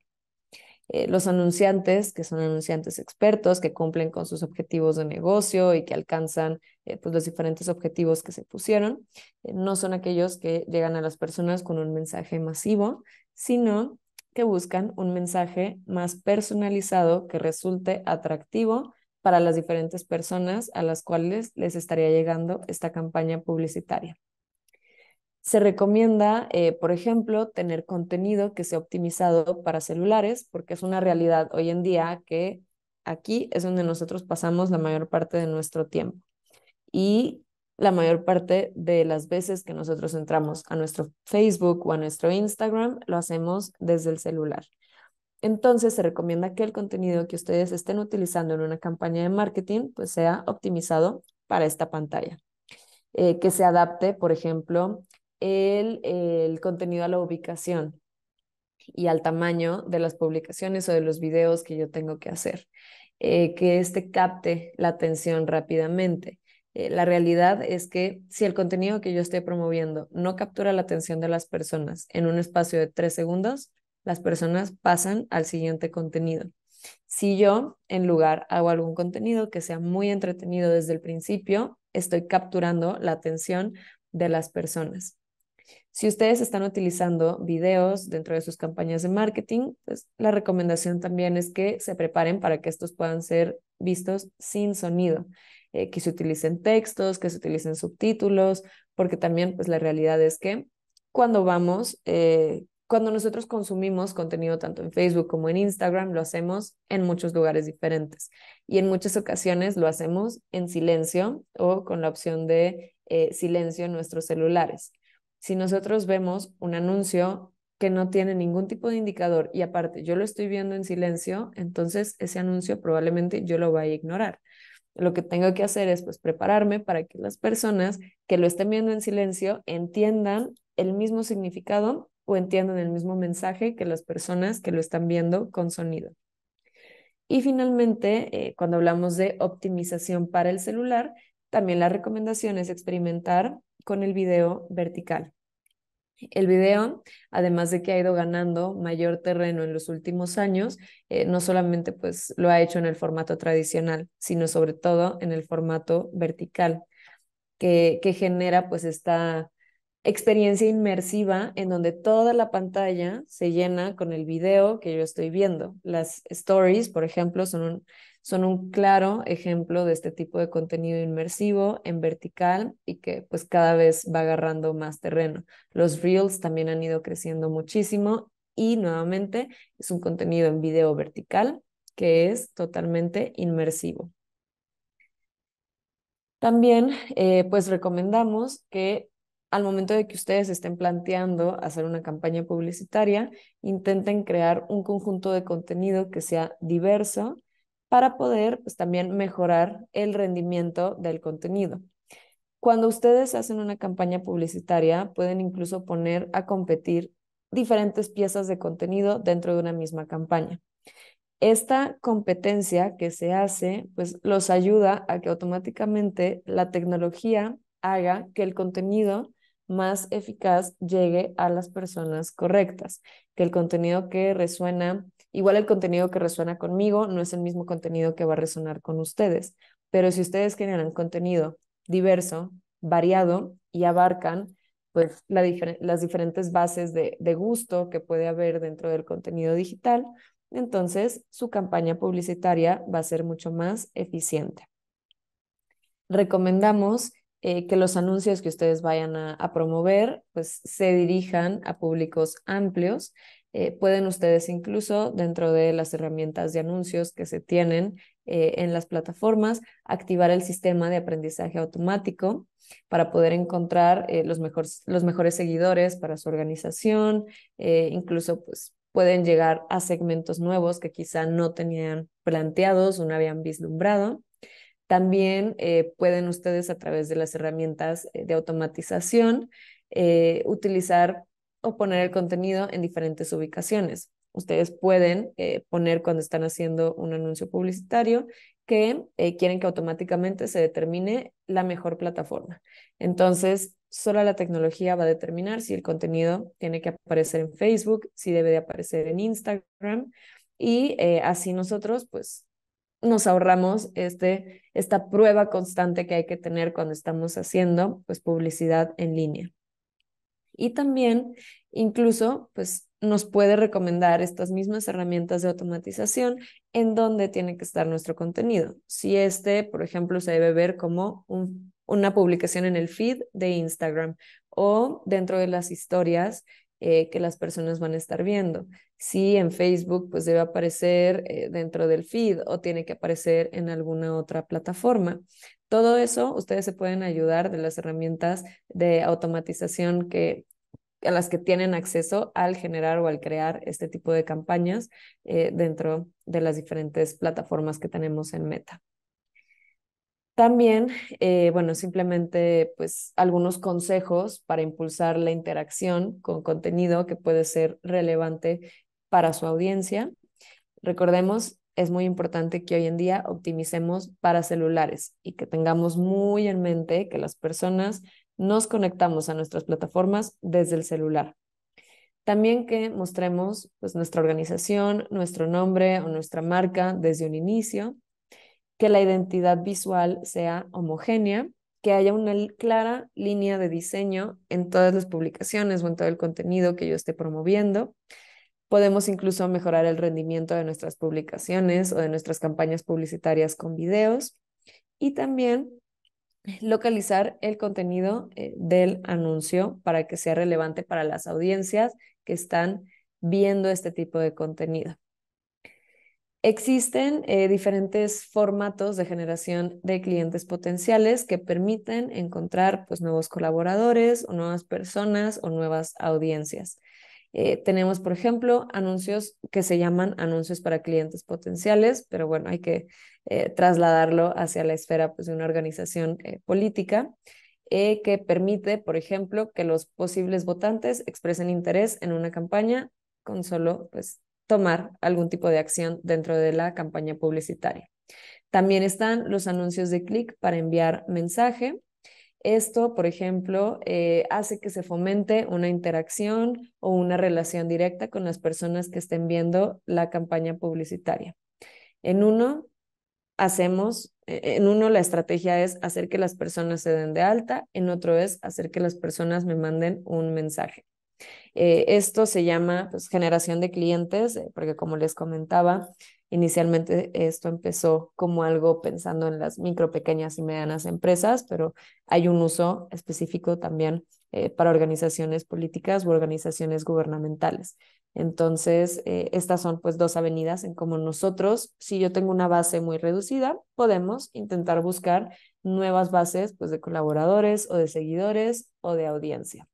Eh, los anunciantes, que son anunciantes expertos, que cumplen con sus objetivos de negocio y que alcanzan eh, pues, los diferentes objetivos que se pusieron, eh, no son aquellos que llegan a las personas con un mensaje masivo, sino que buscan un mensaje más personalizado que resulte atractivo para las diferentes personas a las cuales les estaría llegando esta campaña publicitaria. Se recomienda, eh, por ejemplo, tener contenido que sea optimizado para celulares, porque es una realidad hoy en día que aquí es donde nosotros pasamos la mayor parte de nuestro tiempo. Y la mayor parte de las veces que nosotros entramos a nuestro Facebook o a nuestro Instagram, lo hacemos desde el celular. Entonces se recomienda que el contenido que ustedes estén utilizando en una campaña de marketing pues sea optimizado para esta pantalla. Eh, que se adapte, por ejemplo, el, contenido a la ubicación y al tamaño de las publicaciones o de los videos que yo tengo que hacer, eh, que este capte la atención rápidamente. Eh, la realidad es que si el contenido que yo estoy promoviendo no captura la atención de las personas en un espacio de tres segundos, las personas pasan al siguiente contenido. Si yo, en lugar, hago algún contenido que sea muy entretenido desde el principio, estoy capturando la atención de las personas. Si ustedes están utilizando videos dentro de sus campañas de marketing, pues, la recomendación también es que se preparen para que estos puedan ser vistos sin sonido, eh, que se utilicen textos, que se utilicen subtítulos, porque también pues la realidad es que cuando vamos, eh, cuando nosotros consumimos contenido tanto en Facebook como en Instagram, lo hacemos en muchos lugares diferentes y en muchas ocasiones lo hacemos en silencio o con la opción de eh, silencio en nuestros celulares si nosotros vemos un anuncio que no tiene ningún tipo de indicador y aparte yo lo estoy viendo en silencio, entonces ese anuncio probablemente yo lo voy a ignorar. Lo que tengo que hacer es pues prepararme para que las personas que lo estén viendo en silencio entiendan el mismo significado o entiendan el mismo mensaje que las personas que lo están viendo con sonido. Y finalmente, eh, cuando hablamos de optimización para el celular, también la recomendación es experimentar con el video vertical. El video, además de que ha ido ganando mayor terreno en los últimos años, eh, no solamente pues lo ha hecho en el formato tradicional, sino sobre todo en el formato vertical, que, que genera pues esta experiencia inmersiva en donde toda la pantalla se llena con el video que yo estoy viendo. Las stories, por ejemplo, son un, son un claro ejemplo de este tipo de contenido inmersivo en vertical y que pues cada vez va agarrando más terreno. Los reels también han ido creciendo muchísimo y nuevamente es un contenido en video vertical que es totalmente inmersivo. También eh, pues recomendamos que al momento de que ustedes estén planteando hacer una campaña publicitaria, intenten crear un conjunto de contenido que sea diverso para poder pues, también mejorar el rendimiento del contenido. Cuando ustedes hacen una campaña publicitaria, pueden incluso poner a competir diferentes piezas de contenido dentro de una misma campaña. Esta competencia que se hace, pues los ayuda a que automáticamente la tecnología haga que el contenido más eficaz llegue a las personas correctas, que el contenido que resuena Igual el contenido que resuena conmigo no es el mismo contenido que va a resonar con ustedes, pero si ustedes generan contenido diverso, variado y abarcan pues las diferentes bases de, gusto que puede haber dentro del contenido digital, entonces su campaña publicitaria va a ser mucho más eficiente. Recomendamos eh, que los anuncios que ustedes vayan a, a, promover pues se dirijan a públicos amplios eh, pueden ustedes incluso dentro de las herramientas de anuncios que se tienen eh, en las plataformas activar el sistema de aprendizaje automático para poder encontrar eh, los, mejores, los mejores seguidores para su organización, incluso pues pueden llegar a segmentos nuevos que quizá no tenían planteados o no habían vislumbrado. También pueden ustedes a través de las herramientas de automatización utilizar o poner el contenido en diferentes ubicaciones. Ustedes pueden eh, poner cuando están haciendo un anuncio publicitario que eh, quieren que automáticamente se determine la mejor plataforma. Entonces, solo la tecnología va a determinar si el contenido tiene que aparecer en Facebook, si debe de aparecer en Instagram y eh, así nosotros pues nos ahorramos este, esta prueba constante que hay que tener cuando estamos haciendo pues publicidad en línea. Y también, incluso, pues nos puede recomendar estas mismas herramientas de automatización en dónde tiene que estar nuestro contenido. Si este, por ejemplo, se debe ver como una publicación en el feed de Instagram o dentro de las historias eh, que las personas van a estar viendo. Si en Facebook, pues debe aparecer eh, dentro del feed o tiene que aparecer en alguna otra plataforma. Todo eso ustedes se pueden ayudar de las herramientas de automatización que a las que tienen acceso al generar o al crear este tipo de campañas eh, dentro de las diferentes plataformas que tenemos en Meta. También, eh, bueno, simplemente pues algunos consejos para impulsar la interacción con contenido que puede ser relevante para su audiencia. Recordemos, es muy importante que hoy en día optimicemos para celulares y que tengamos muy en mente que las personas nos conectamos a nuestras plataformas desde el celular. También que mostremos pues, nuestra organización, nuestro nombre o nuestra marca desde un inicio que la identidad visual sea homogénea, que haya una clara línea de diseño en todas las publicaciones o en todo el contenido que yo esté promoviendo. Podemos incluso mejorar el rendimiento de nuestras publicaciones o de nuestras campañas publicitarias con videos y también localizar el contenido eh, del anuncio para que sea relevante para las audiencias que están viendo este tipo de contenido. Existen eh, diferentes formatos de generación de clientes potenciales que permiten encontrar pues, nuevos colaboradores o nuevas personas o nuevas audiencias. Eh, tenemos, por ejemplo, anuncios que se llaman anuncios para clientes potenciales, pero bueno, hay que eh, trasladarlo hacia la esfera pues, de una organización política que permite, por ejemplo, que los posibles votantes expresen interés en una campaña con solo pues, tomar algún tipo de acción dentro de la campaña publicitaria. También están los anuncios de clic para enviar mensaje. Esto, por ejemplo, eh, hace que se fomente una interacción o una relación directa con las personas que estén viendo la campaña publicitaria. En uno, hacemos, e-, en uno la estrategia es hacer que las personas se den de alta, en otro es hacer que las personas me manden un mensaje. Eh, esto se llama pues, generación de clientes, eh, porque como les comentaba, inicialmente esto empezó como algo pensando en las micro, pequeñas y medianas empresas, pero hay un uso específico también eh, para organizaciones políticas u organizaciones gubernamentales. Entonces, estas son pues dos avenidas en cómo nosotros, si yo tengo una base muy reducida, podemos intentar buscar nuevas bases pues de colaboradores o de seguidores o de audiencia.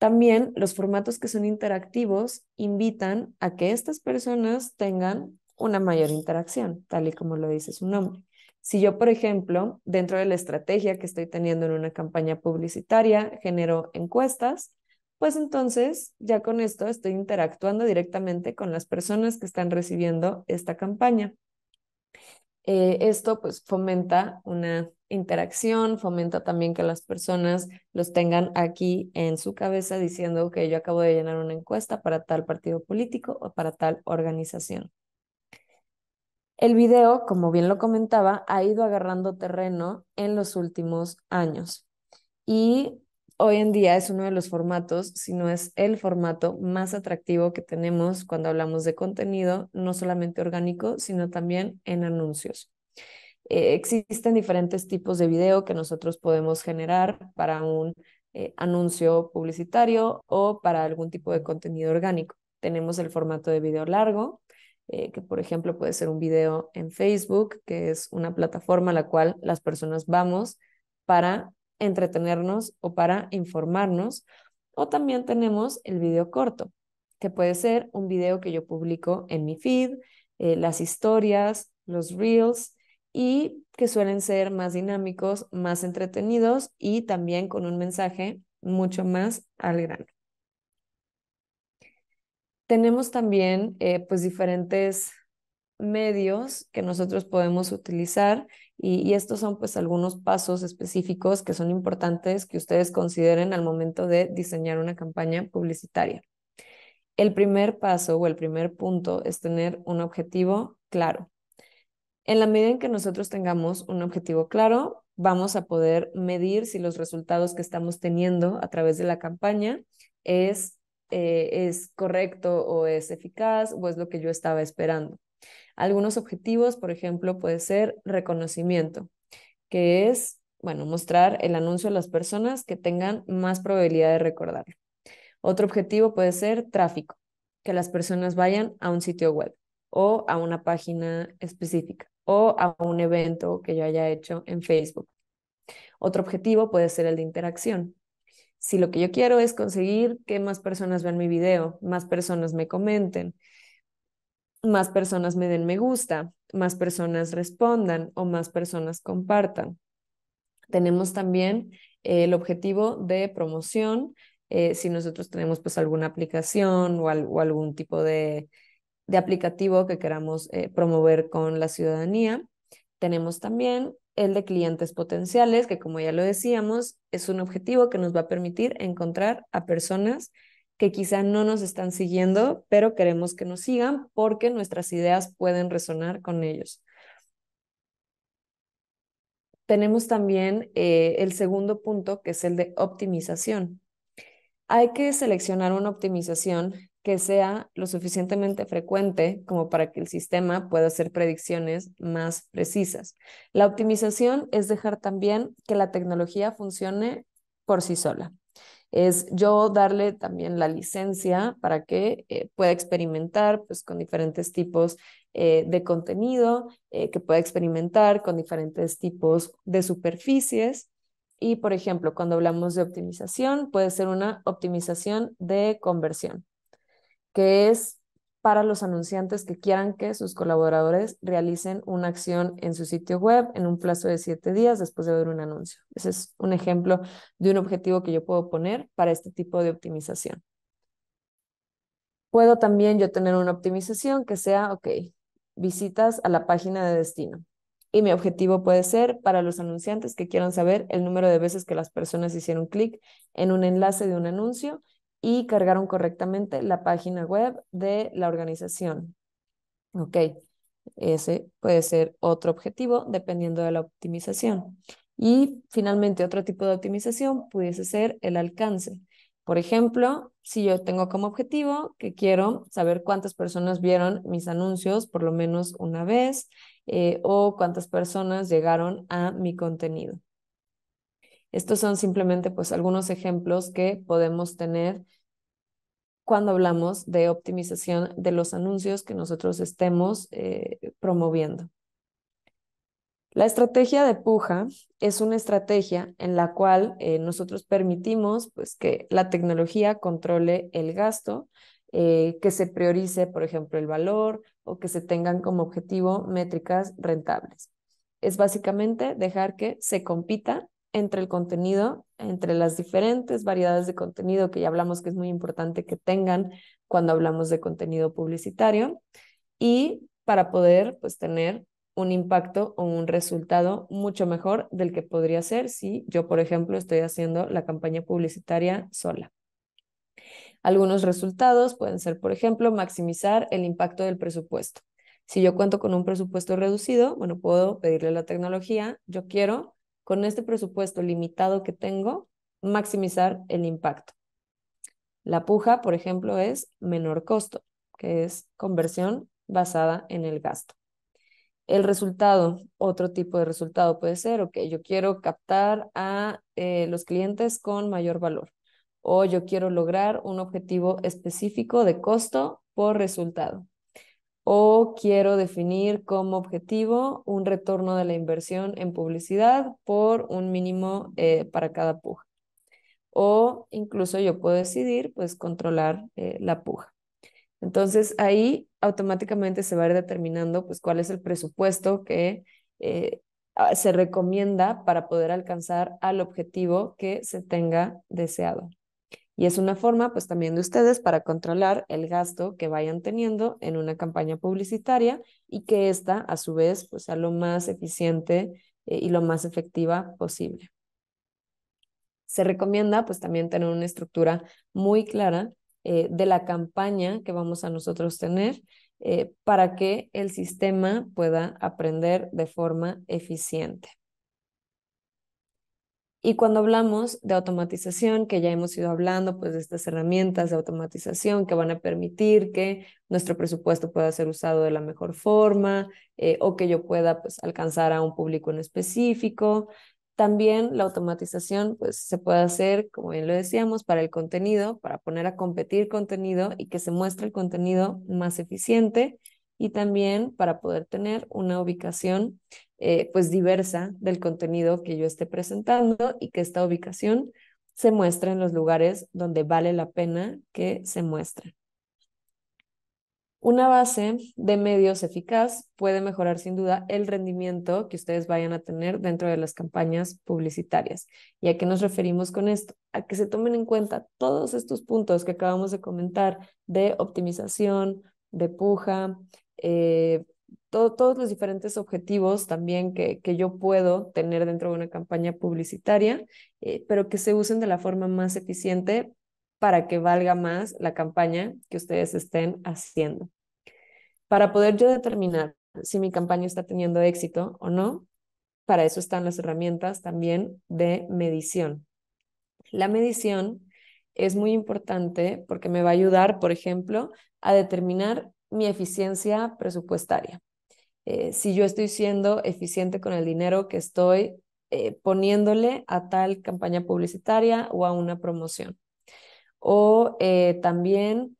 También los formatos que son interactivos invitan a que estas personas tengan una mayor interacción, tal y como lo dice su nombre. Si yo, por ejemplo, dentro de la estrategia que estoy teniendo en una campaña publicitaria, genero encuestas, pues entonces ya con esto estoy interactuando directamente con las personas que están recibiendo esta campaña. Eh, esto pues fomenta una interacción, fomenta también que las personas los tengan aquí en su cabeza diciendo, que yo acabo de llenar una encuesta para tal partido político o para tal organización. El video, como bien lo comentaba, ha ido agarrando terreno en los últimos años y hoy en día es uno de los formatos, si no es el formato más atractivo que tenemos cuando hablamos de contenido, no solamente orgánico, sino también en anuncios. Eh, existen diferentes tipos de video que nosotros podemos generar para un eh, anuncio publicitario o para algún tipo de contenido orgánico. Tenemos el formato de video largo, eh, que por ejemplo puede ser un video en Facebook, que es una plataforma a la cual las personas vamos para entretenernos o para informarnos. O también tenemos el video corto, que puede ser un video que yo publico en mi feed, las historias, los reels, y que suelen ser más dinámicos, más entretenidos y también con un mensaje mucho más al grano. Tenemos también eh, pues diferentes medios que nosotros podemos utilizar y, y, estos son pues algunos pasos específicos que son importantes que ustedes consideren al momento de diseñar una campaña publicitaria. El primer paso o el primer punto es tener un objetivo claro. En la medida en que nosotros tengamos un objetivo claro, vamos a poder medir si los resultados que estamos teniendo a través de la campaña es, eh, es correcto o es eficaz o es lo que yo estaba esperando. Algunos objetivos, por ejemplo, puede ser reconocimiento, que es, bueno, mostrar el anuncio a las personas que tengan más probabilidad de recordarlo. Otro objetivo puede ser tráfico, que las personas vayan a un sitio web o a una página específica o a un evento que yo haya hecho en Facebook. Otro objetivo puede ser el de interacción. Si lo que yo quiero es conseguir que más personas vean mi video, más personas me comenten, más personas me den me gusta, más personas respondan o más personas compartan. Tenemos también el objetivo de promoción, eh, si nosotros tenemos pues alguna aplicación o, o algún tipo de, de aplicativo que queramos eh, promover con la ciudadanía. Tenemos también el de clientes potenciales, que como ya lo decíamos, es un objetivo que nos va a permitir encontrar a personas que quizá no nos están siguiendo, pero queremos que nos sigan porque nuestras ideas pueden resonar con ellos. Tenemos también eh, el segundo punto, que es el de optimización. Hay que seleccionar una optimización que sea lo suficientemente frecuente como para que el sistema pueda hacer predicciones más precisas. La optimización es dejar también que la tecnología funcione por sí sola. Es yo darle también la licencia para que eh, pueda experimentar pues, con diferentes tipos eh, de contenido, eh, que pueda experimentar con diferentes tipos de superficies. Y, por ejemplo, cuando hablamos de optimización, puede ser una optimización de conversión que es para los anunciantes que quieran que sus colaboradores realicen una acción en su sitio web en un plazo de siete días después de ver un anuncio. Ese es un ejemplo de un objetivo que yo puedo poner para este tipo de optimización. Puedo también yo tener una optimización que sea, ok, visitas a la página de destino. Y mi objetivo puede ser para los anunciantes que quieran saber el número de veces que las personas hicieron clic en un enlace de un anuncio y cargaron correctamente la página web de la organización. Ok, ese puede ser otro objetivo dependiendo de la optimización. Y finalmente, otro tipo de optimización pudiese ser el alcance. Por ejemplo, si yo tengo como objetivo que quiero saber cuántas personas vieron mis anuncios por lo menos una vez eh, o cuántas personas llegaron a mi contenido. Estos son simplemente pues algunos ejemplos que podemos tener cuando hablamos de optimización de los anuncios que nosotros estemos eh, promoviendo. La estrategia de puja es una estrategia en la cual eh, nosotros permitimos pues, que la tecnología controle el gasto, eh, que se priorice, por ejemplo, el valor o que se tengan como objetivo métricas rentables. Es básicamente dejar que se compita entre el contenido, entre las diferentes variedades de contenido que ya hablamos que es muy importante que tengan cuando hablamos de contenido publicitario y para poder pues tener un impacto o un resultado mucho mejor del que podría ser si yo, por ejemplo, estoy haciendo la campaña publicitaria sola. Algunos resultados pueden ser, por ejemplo, maximizar el impacto del presupuesto. Si yo cuento con un presupuesto reducido, bueno, puedo pedirle la tecnología, yo quiero con este presupuesto limitado que tengo, maximizar el impacto. La puja, por ejemplo, es menor costo, que es conversión basada en el gasto. El resultado, otro tipo de resultado puede ser, ok, yo quiero captar a eh, los clientes con mayor valor o yo quiero lograr un objetivo específico de costo por resultado o quiero definir como objetivo un retorno de la inversión en publicidad por un mínimo eh, para cada puja. O incluso yo puedo decidir, pues, controlar eh, la puja. Entonces ahí automáticamente se va a ir determinando, pues, cuál es el presupuesto que eh, se recomienda para poder alcanzar al objetivo que se tenga deseado. Y es una forma, pues también de ustedes para controlar el gasto que vayan teniendo en una campaña publicitaria y que ésta, a su vez, pues sea lo más eficiente eh, y lo más efectiva posible. Se recomienda, pues también tener una estructura muy clara eh, de la campaña que vamos a nosotros tener eh, para que el sistema pueda aprender de forma eficiente. Y cuando hablamos de automatización, que ya hemos ido hablando pues de estas herramientas de automatización que van a permitir que nuestro presupuesto pueda ser usado de la mejor forma eh, o que yo pueda pues alcanzar a un público en específico. También la automatización pues se puede hacer, como bien lo decíamos, para el contenido, para poner a competir contenido y que se muestre el contenido más eficiente y también para poder tener una ubicación eh, pues diversa del contenido que yo esté presentando y que esta ubicación se muestre en los lugares donde vale la pena que se muestre. Una base de medios eficaz puede mejorar sin duda el rendimiento que ustedes vayan a tener dentro de las campañas publicitarias. ¿Y a qué nos referimos con esto? A que se tomen en cuenta todos estos puntos que acabamos de comentar de optimización, de puja, eh, todos los diferentes objetivos también que, yo puedo tener dentro de una campaña publicitaria, eh, pero que se usen de la forma más eficiente para que valga más la campaña que ustedes estén haciendo. Para poder yo determinar si mi campaña está teniendo éxito o no, para eso están las herramientas también de medición. La medición es muy importante porque me va a ayudar, por ejemplo, a determinar mi eficiencia presupuestaria. Eh, si yo estoy siendo eficiente con el dinero que estoy eh, poniéndole a tal campaña publicitaria o a una promoción. O eh, también,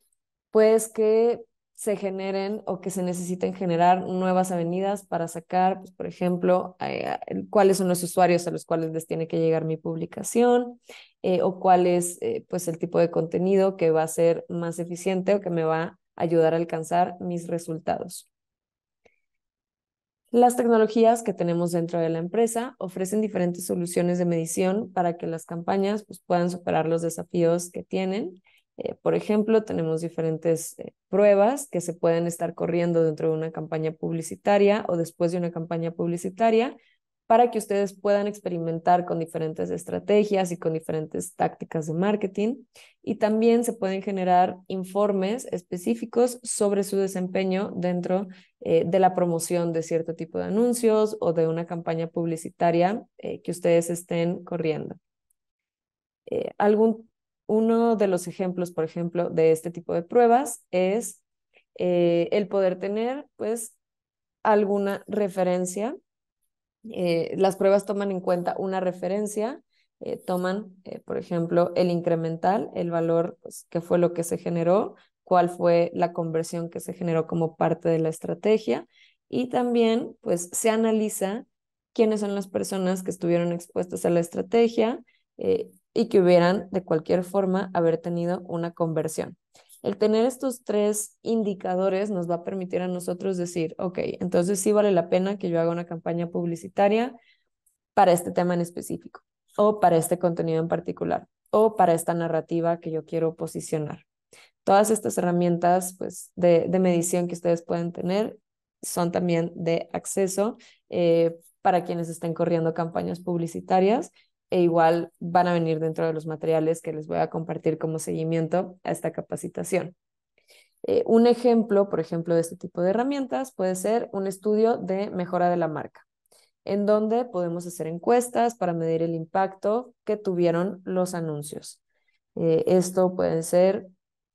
pues que se generen o que se necesiten generar nuevas avenidas para sacar, pues, por ejemplo, cuáles son los usuarios a los cuales les tiene que llegar mi publicación o cuál es pues, el tipo de contenido que va a ser más eficiente o que me va ayudar a alcanzar mis resultados. Las tecnologías que tenemos dentro de la empresa ofrecen diferentes soluciones de medición para que las campañas pues, puedan superar los desafíos que tienen. Eh, por ejemplo, tenemos diferentes eh, pruebas que se pueden estar corriendo dentro de una campaña publicitaria o después de una campaña publicitaria para que ustedes puedan experimentar con diferentes estrategias y con diferentes tácticas de marketing. Y también se pueden generar informes específicos sobre su desempeño dentro eh, de la promoción de cierto tipo de anuncios o de una campaña publicitaria eh, que ustedes estén corriendo. Eh, algún, uno de los ejemplos, por ejemplo, de este tipo de pruebas es el poder tener, pues, alguna referencia eh, las pruebas toman en cuenta una referencia, eh, toman, eh, por ejemplo, el incremental, el valor pues, que fue lo que se generó, cuál fue la conversión que se generó como parte de la estrategia y también pues se analiza quiénes son las personas que estuvieron expuestas a la estrategia y que hubieran de cualquier forma haber tenido una conversión. El tener estos tres indicadores nos va a permitir a nosotros decir, ok, entonces sí vale la pena que yo haga una campaña publicitaria para este tema en específico, o para este contenido en particular, o para esta narrativa que yo quiero posicionar. Todas estas herramientas pues, de, medición que ustedes pueden tener son también de acceso eh, para quienes estén corriendo campañas publicitarias e igual van a venir dentro de los materiales que les voy a compartir como seguimiento a esta capacitación. Eh, un ejemplo, por ejemplo, de este tipo de herramientas puede ser un estudio de mejora de la marca, en donde podemos hacer encuestas para medir el impacto que tuvieron los anuncios. Eh, esto pueden ser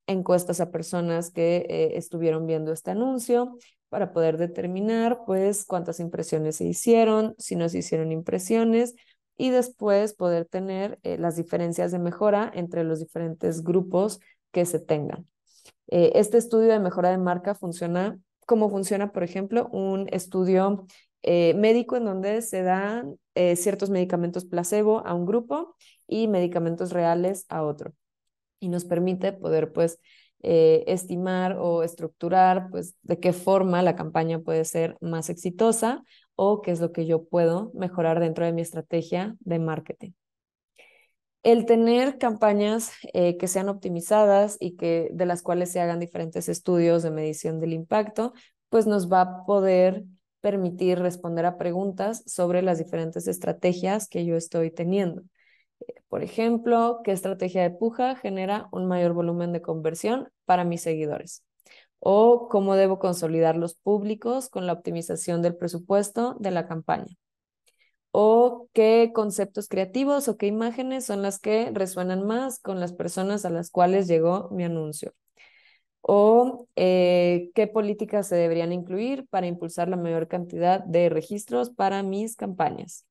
encuestas a personas que eh, estuvieron viendo este anuncio para poder determinar pues cuántas impresiones se hicieron, si no se hicieron impresiones y después poder tener eh, las diferencias de mejora entre los diferentes grupos que se tengan. Eh, este estudio de mejora de marca funciona como funciona, por ejemplo, un estudio eh, médico en donde se dan ciertos medicamentos placebo a un grupo y medicamentos reales a otro. Y nos permite poder, pues, estimar o estructurar, pues, de qué forma la campaña puede ser más exitosa o qué es lo que yo puedo mejorar dentro de mi estrategia de marketing. El tener campañas eh, que sean optimizadas y que de las cuales se hagan diferentes estudios de medición del impacto, pues nos va a poder permitir responder a preguntas sobre las diferentes estrategias que yo estoy teniendo. Eh, por ejemplo, ¿qué estrategia de puja genera un mayor volumen de conversión para mis seguidores? o cómo debo consolidar los públicos con la optimización del presupuesto de la campaña o qué conceptos creativos o qué imágenes son las que resuenan más con las personas a las cuales llegó mi anuncio o eh, qué políticas se deberían incluir para impulsar la mayor cantidad de registros para mis campañas.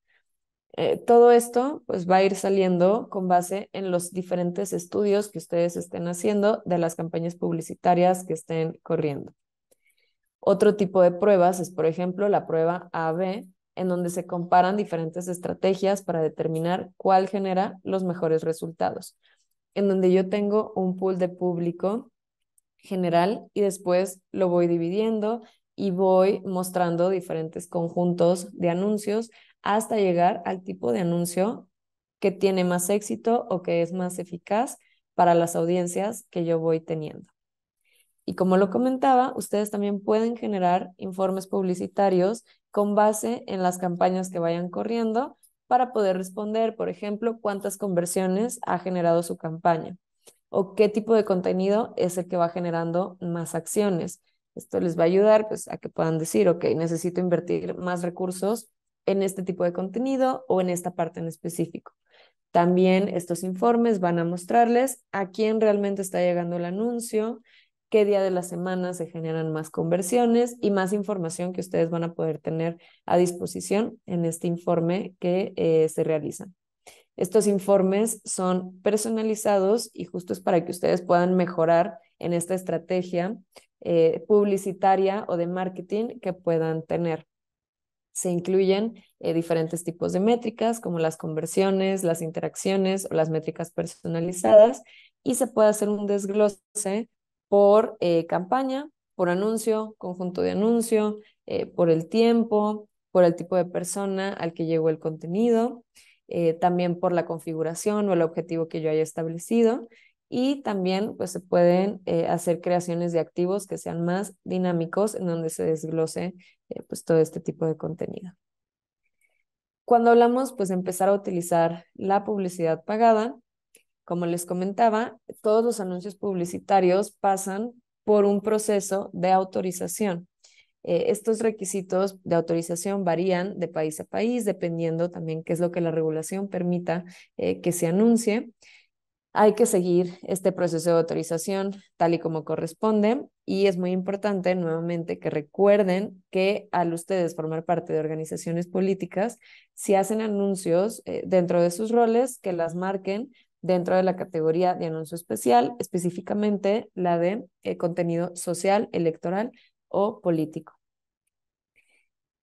Eh, todo esto pues va a ir saliendo con base en los diferentes estudios que ustedes estén haciendo de las campañas publicitarias que estén corriendo. Otro tipo de pruebas es, por ejemplo, la prueba AB, en donde se comparan diferentes estrategias para determinar cuál genera los mejores resultados, en donde yo tengo un pool de público general y después lo voy dividiendo y voy mostrando diferentes conjuntos de anuncios hasta llegar al tipo de anuncio que tiene más éxito o que es más eficaz para las audiencias que yo voy teniendo. Y como lo comentaba, ustedes también pueden generar informes publicitarios con base en las campañas que vayan corriendo para poder responder, por ejemplo, cuántas conversiones ha generado su campaña o qué tipo de contenido es el que va generando más acciones. Esto les va a ayudar pues, a que puedan decir, ok, necesito invertir más recursos en este tipo de contenido o en esta parte en específico. También estos informes van a mostrarles a quién realmente está llegando el anuncio, qué día de la semana se generan más conversiones y más información que ustedes van a poder tener a disposición en este informe que eh, se realiza. Estos informes son personalizados y justo es para que ustedes puedan mejorar en esta estrategia eh, publicitaria o de marketing que puedan tener se incluyen eh, diferentes tipos de métricas, como las conversiones, las interacciones o las métricas personalizadas, y se puede hacer un desglose por eh, campaña, por anuncio, conjunto de anuncio, eh, por el tiempo, por el tipo de persona al que llegó el contenido, también por la configuración o el objetivo que yo haya establecido. Y también pues, se pueden hacer creaciones de activos que sean más dinámicos, en donde se desglose eh, pues, todo este tipo de contenido. Cuando hablamos, pues empezar a utilizar la publicidad pagada, como les comentaba, todos los anuncios publicitarios pasan por un proceso de autorización. Eh, estos requisitos de autorización varían de país a país, dependiendo también qué es lo que la regulación permita eh, que se anuncie hay que seguir este proceso de autorización tal y como corresponde y es muy importante nuevamente que recuerden que al ustedes formar parte de organizaciones políticas, si hacen anuncios eh, dentro de sus roles, que las marquen dentro de la categoría de anuncio especial, específicamente la de eh, contenido social, electoral o político.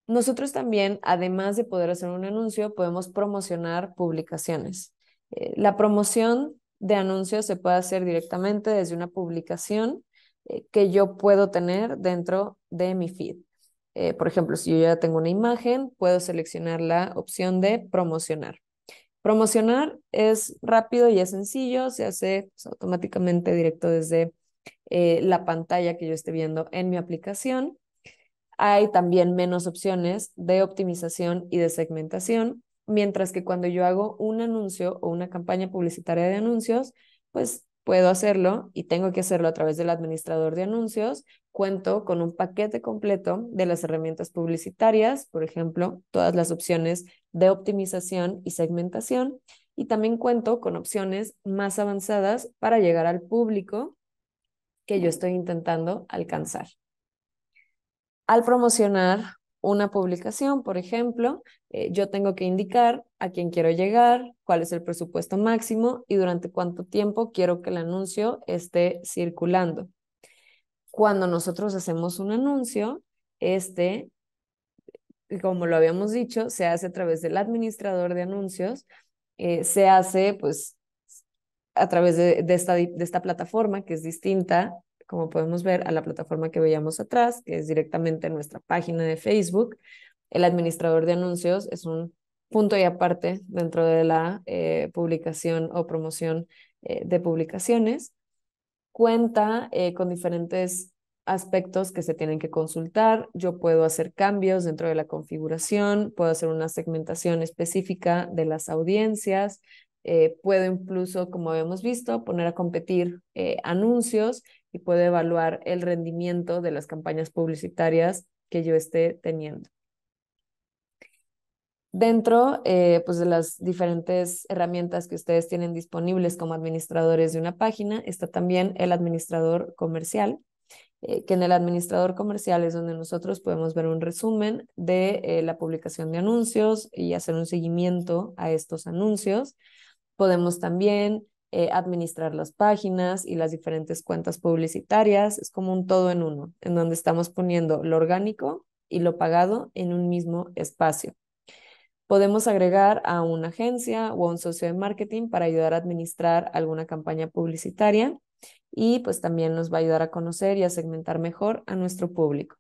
Nosotros también, además de poder hacer un anuncio, podemos promocionar publicaciones. Eh, la promoción de anuncios se puede hacer directamente desde una publicación eh, que yo puedo tener dentro de mi feed. Eh, por ejemplo, si yo ya tengo una imagen, puedo seleccionar la opción de promocionar. Promocionar es rápido y es sencillo, se hace pues, automáticamente directo desde eh, la pantalla que yo esté viendo en mi aplicación. Hay también menos opciones de optimización y de segmentación. Mientras que cuando yo hago un anuncio o una campaña publicitaria de anuncios, pues puedo hacerlo y tengo que hacerlo a través del administrador de anuncios. Cuento con un paquete completo de las herramientas publicitarias, por ejemplo, todas las opciones de optimización y segmentación. Y también cuento con opciones más avanzadas para llegar al público que yo estoy intentando alcanzar. Al promocionar una publicación, por ejemplo, eh, yo tengo que indicar a quién quiero llegar, cuál es el presupuesto máximo y durante cuánto tiempo quiero que el anuncio esté circulando. Cuando nosotros hacemos un anuncio, este, eh, como lo habíamos dicho, se hace a través del administrador de anuncios, eh, se hace pues a través de esta plataforma que es distinta como podemos ver, a la plataforma que veíamos atrás, que es directamente nuestra página de Facebook. El administrador de anuncios es un punto y aparte dentro de la eh, publicación o promoción eh, de publicaciones. Cuenta eh, con diferentes aspectos que se tienen que consultar. Yo puedo hacer cambios dentro de la configuración, puedo hacer una segmentación específica de las audiencias, puedo incluso, como habíamos visto, poner a competir anuncios y puede evaluar el rendimiento de las campañas publicitarias que yo esté teniendo. Dentro eh, pues de las diferentes herramientas que ustedes tienen disponibles como administradores de una página está también el administrador comercial, eh, que en el administrador comercial es donde nosotros podemos ver un resumen de eh, la publicación de anuncios y hacer un seguimiento a estos anuncios. Podemos también eh, administrar las páginas y las diferentes cuentas publicitarias. Es como un todo en uno, en donde estamos poniendo lo orgánico y lo pagado en un mismo espacio. Podemos agregar a una agencia o a un socio de marketing para ayudar a administrar alguna campaña publicitaria y pues también nos va a ayudar a conocer y a segmentar mejor a nuestro público.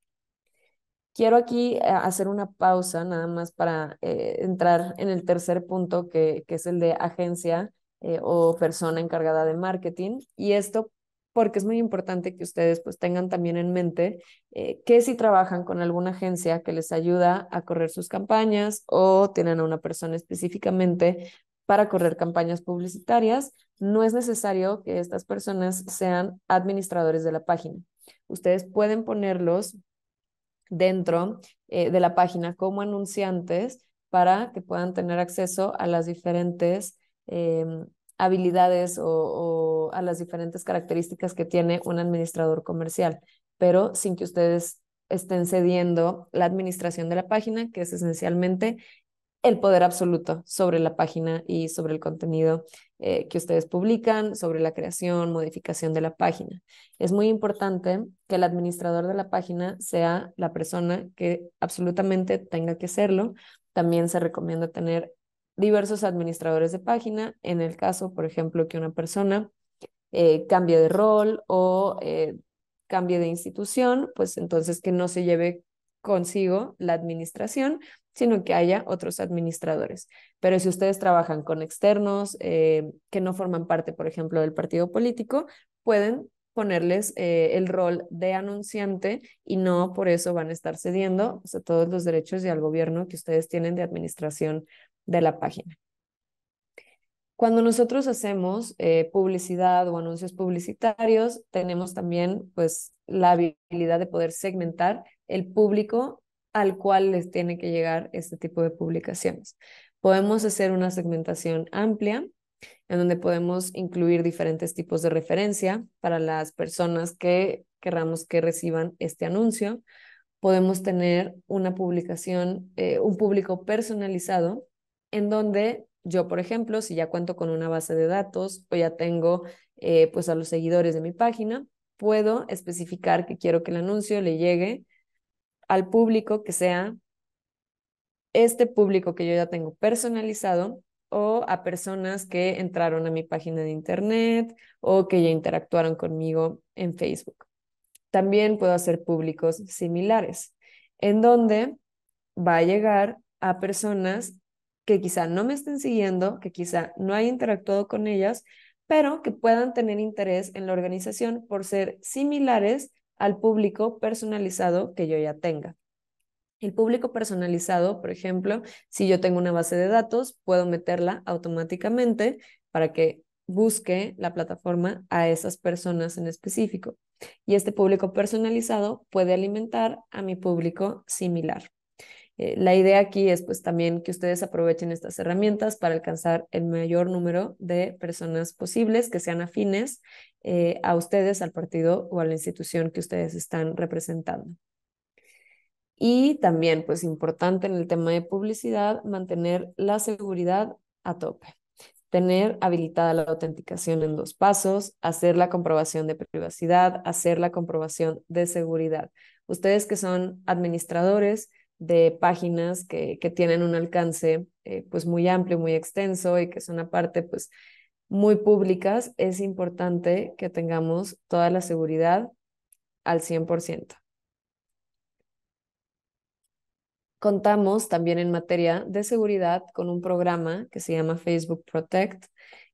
Quiero aquí eh, hacer una pausa nada más para eh, entrar en el tercer punto que, que es el de agencia eh, o persona encargada de marketing. Y esto porque es muy importante que ustedes pues tengan también en mente eh, que si trabajan con alguna agencia que les ayuda a correr sus campañas o tienen a una persona específicamente para correr campañas publicitarias, no es necesario que estas personas sean administradores de la página. Ustedes pueden ponerlos dentro eh, de la página como anunciantes para que puedan tener acceso a las diferentes Em, habilidades o, a las diferentes características que tiene un administrador comercial, pero sin que ustedes estén cediendo la administración de la página, que es esencialmente el poder absoluto sobre la página y sobre el contenido eh, que ustedes publican, sobre la creación, modificación de la página. Es muy importante que el administrador de la página sea la persona que absolutamente tenga que serlo. También se recomienda tener diversos administradores de página, en el caso, por ejemplo, que una persona eh, cambie de rol o eh, cambie de institución, pues entonces que no se lleve consigo la administración, sino que haya otros administradores. Pero si ustedes trabajan con externos eh, que no forman parte, por ejemplo, del partido político, pueden ponerles el rol de anunciante y no por eso van a estar cediendo todos los derechos y al gobierno que ustedes tienen de administración de la página. Cuando nosotros hacemos eh, publicidad o anuncios publicitarios, tenemos también pues, la habilidad de poder segmentar el público al cual les tiene que llegar este tipo de publicaciones. Podemos hacer una segmentación amplia en donde podemos incluir diferentes tipos de referencia para las personas que querramos que reciban este anuncio. Podemos tener una publicación, eh, un público personalizado en donde yo, por ejemplo, si ya cuento con una base de datos o ya tengo eh, pues a los seguidores de mi página, puedo especificar que quiero que el anuncio le llegue al público que sea este público que yo ya tengo personalizado o a personas que entraron a mi página de internet o que ya interactuaron conmigo en Facebook. También puedo hacer públicos similares, en donde va a llegar a personas que quizá no me estén siguiendo, que quizá no haya interactuado con ellas, pero que puedan tener interés en la organización por ser similares al público personalizado que yo ya tenga. El público personalizado, por ejemplo, si yo tengo una base de datos, puedo meterla automáticamente para que busque la plataforma a esas personas en específico. Y este público personalizado puede alimentar a mi público similar. Eh, la idea aquí es pues también que ustedes aprovechen estas herramientas para alcanzar el mayor número de personas posibles que sean afines eh, a ustedes, al partido o a la institución que ustedes están representando. Y también, pues importante en el tema de publicidad, mantener la seguridad a tope tener habilitada la autenticación en dos pasos, hacer la comprobación de privacidad, hacer la comprobación de seguridad. Ustedes que son administradores, de páginas que, tienen un alcance eh, pues muy amplio, muy extenso y que son aparte pues muy públicas, es importante que tengamos toda la seguridad al 100%. Contamos también en materia de seguridad con un programa que se llama Facebook Protect,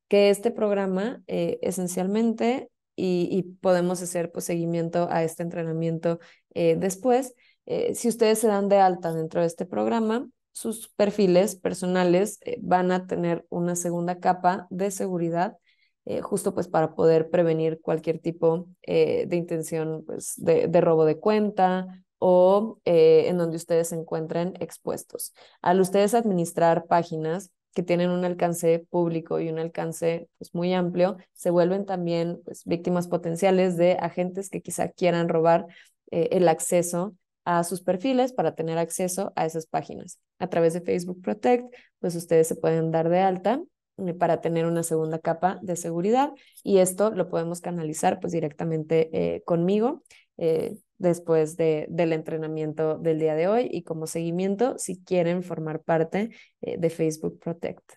que este programa eh, esencialmente y, podemos hacer pues, seguimiento a este entrenamiento eh, después, eh, si ustedes se dan de alta dentro de este programa, sus perfiles personales eh, van a tener una segunda capa de seguridad, eh, justo pues para poder prevenir cualquier tipo de intención pues, de, robo de cuenta, o en donde ustedes se encuentren expuestos. Al ustedes administrar páginas que tienen un alcance público y un alcance pues, muy amplio, se vuelven también pues, víctimas potenciales de agentes que quizá quieran robar el acceso a sus perfiles para tener acceso a esas páginas. A través de Facebook Protect, pues ustedes se pueden dar de alta eh, para tener una segunda capa de seguridad y esto lo podemos canalizar pues directamente eh, conmigo eh, después de, del entrenamiento del día de hoy y como seguimiento si quieren formar parte de Facebook Protect.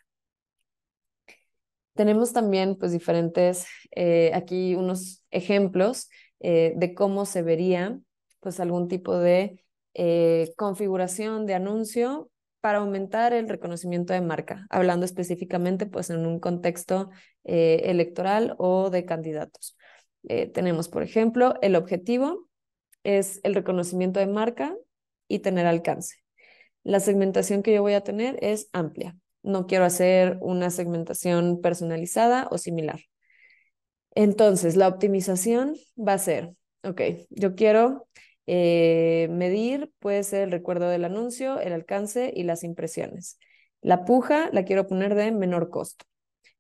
Tenemos también pues diferentes, aquí unos ejemplos de cómo se vería pues algún tipo de eh, configuración de anuncio para aumentar el reconocimiento de marca, hablando específicamente pues en un contexto eh, electoral o de candidatos. Eh, tenemos, por ejemplo, el objetivo es el reconocimiento de marca y tener alcance. La segmentación que yo voy a tener es amplia. No quiero hacer una segmentación personalizada o similar. Entonces, la optimización va a ser, ok, yo quiero eh, medir puede ser el recuerdo del anuncio, el alcance y las impresiones. La puja la quiero poner de menor costo.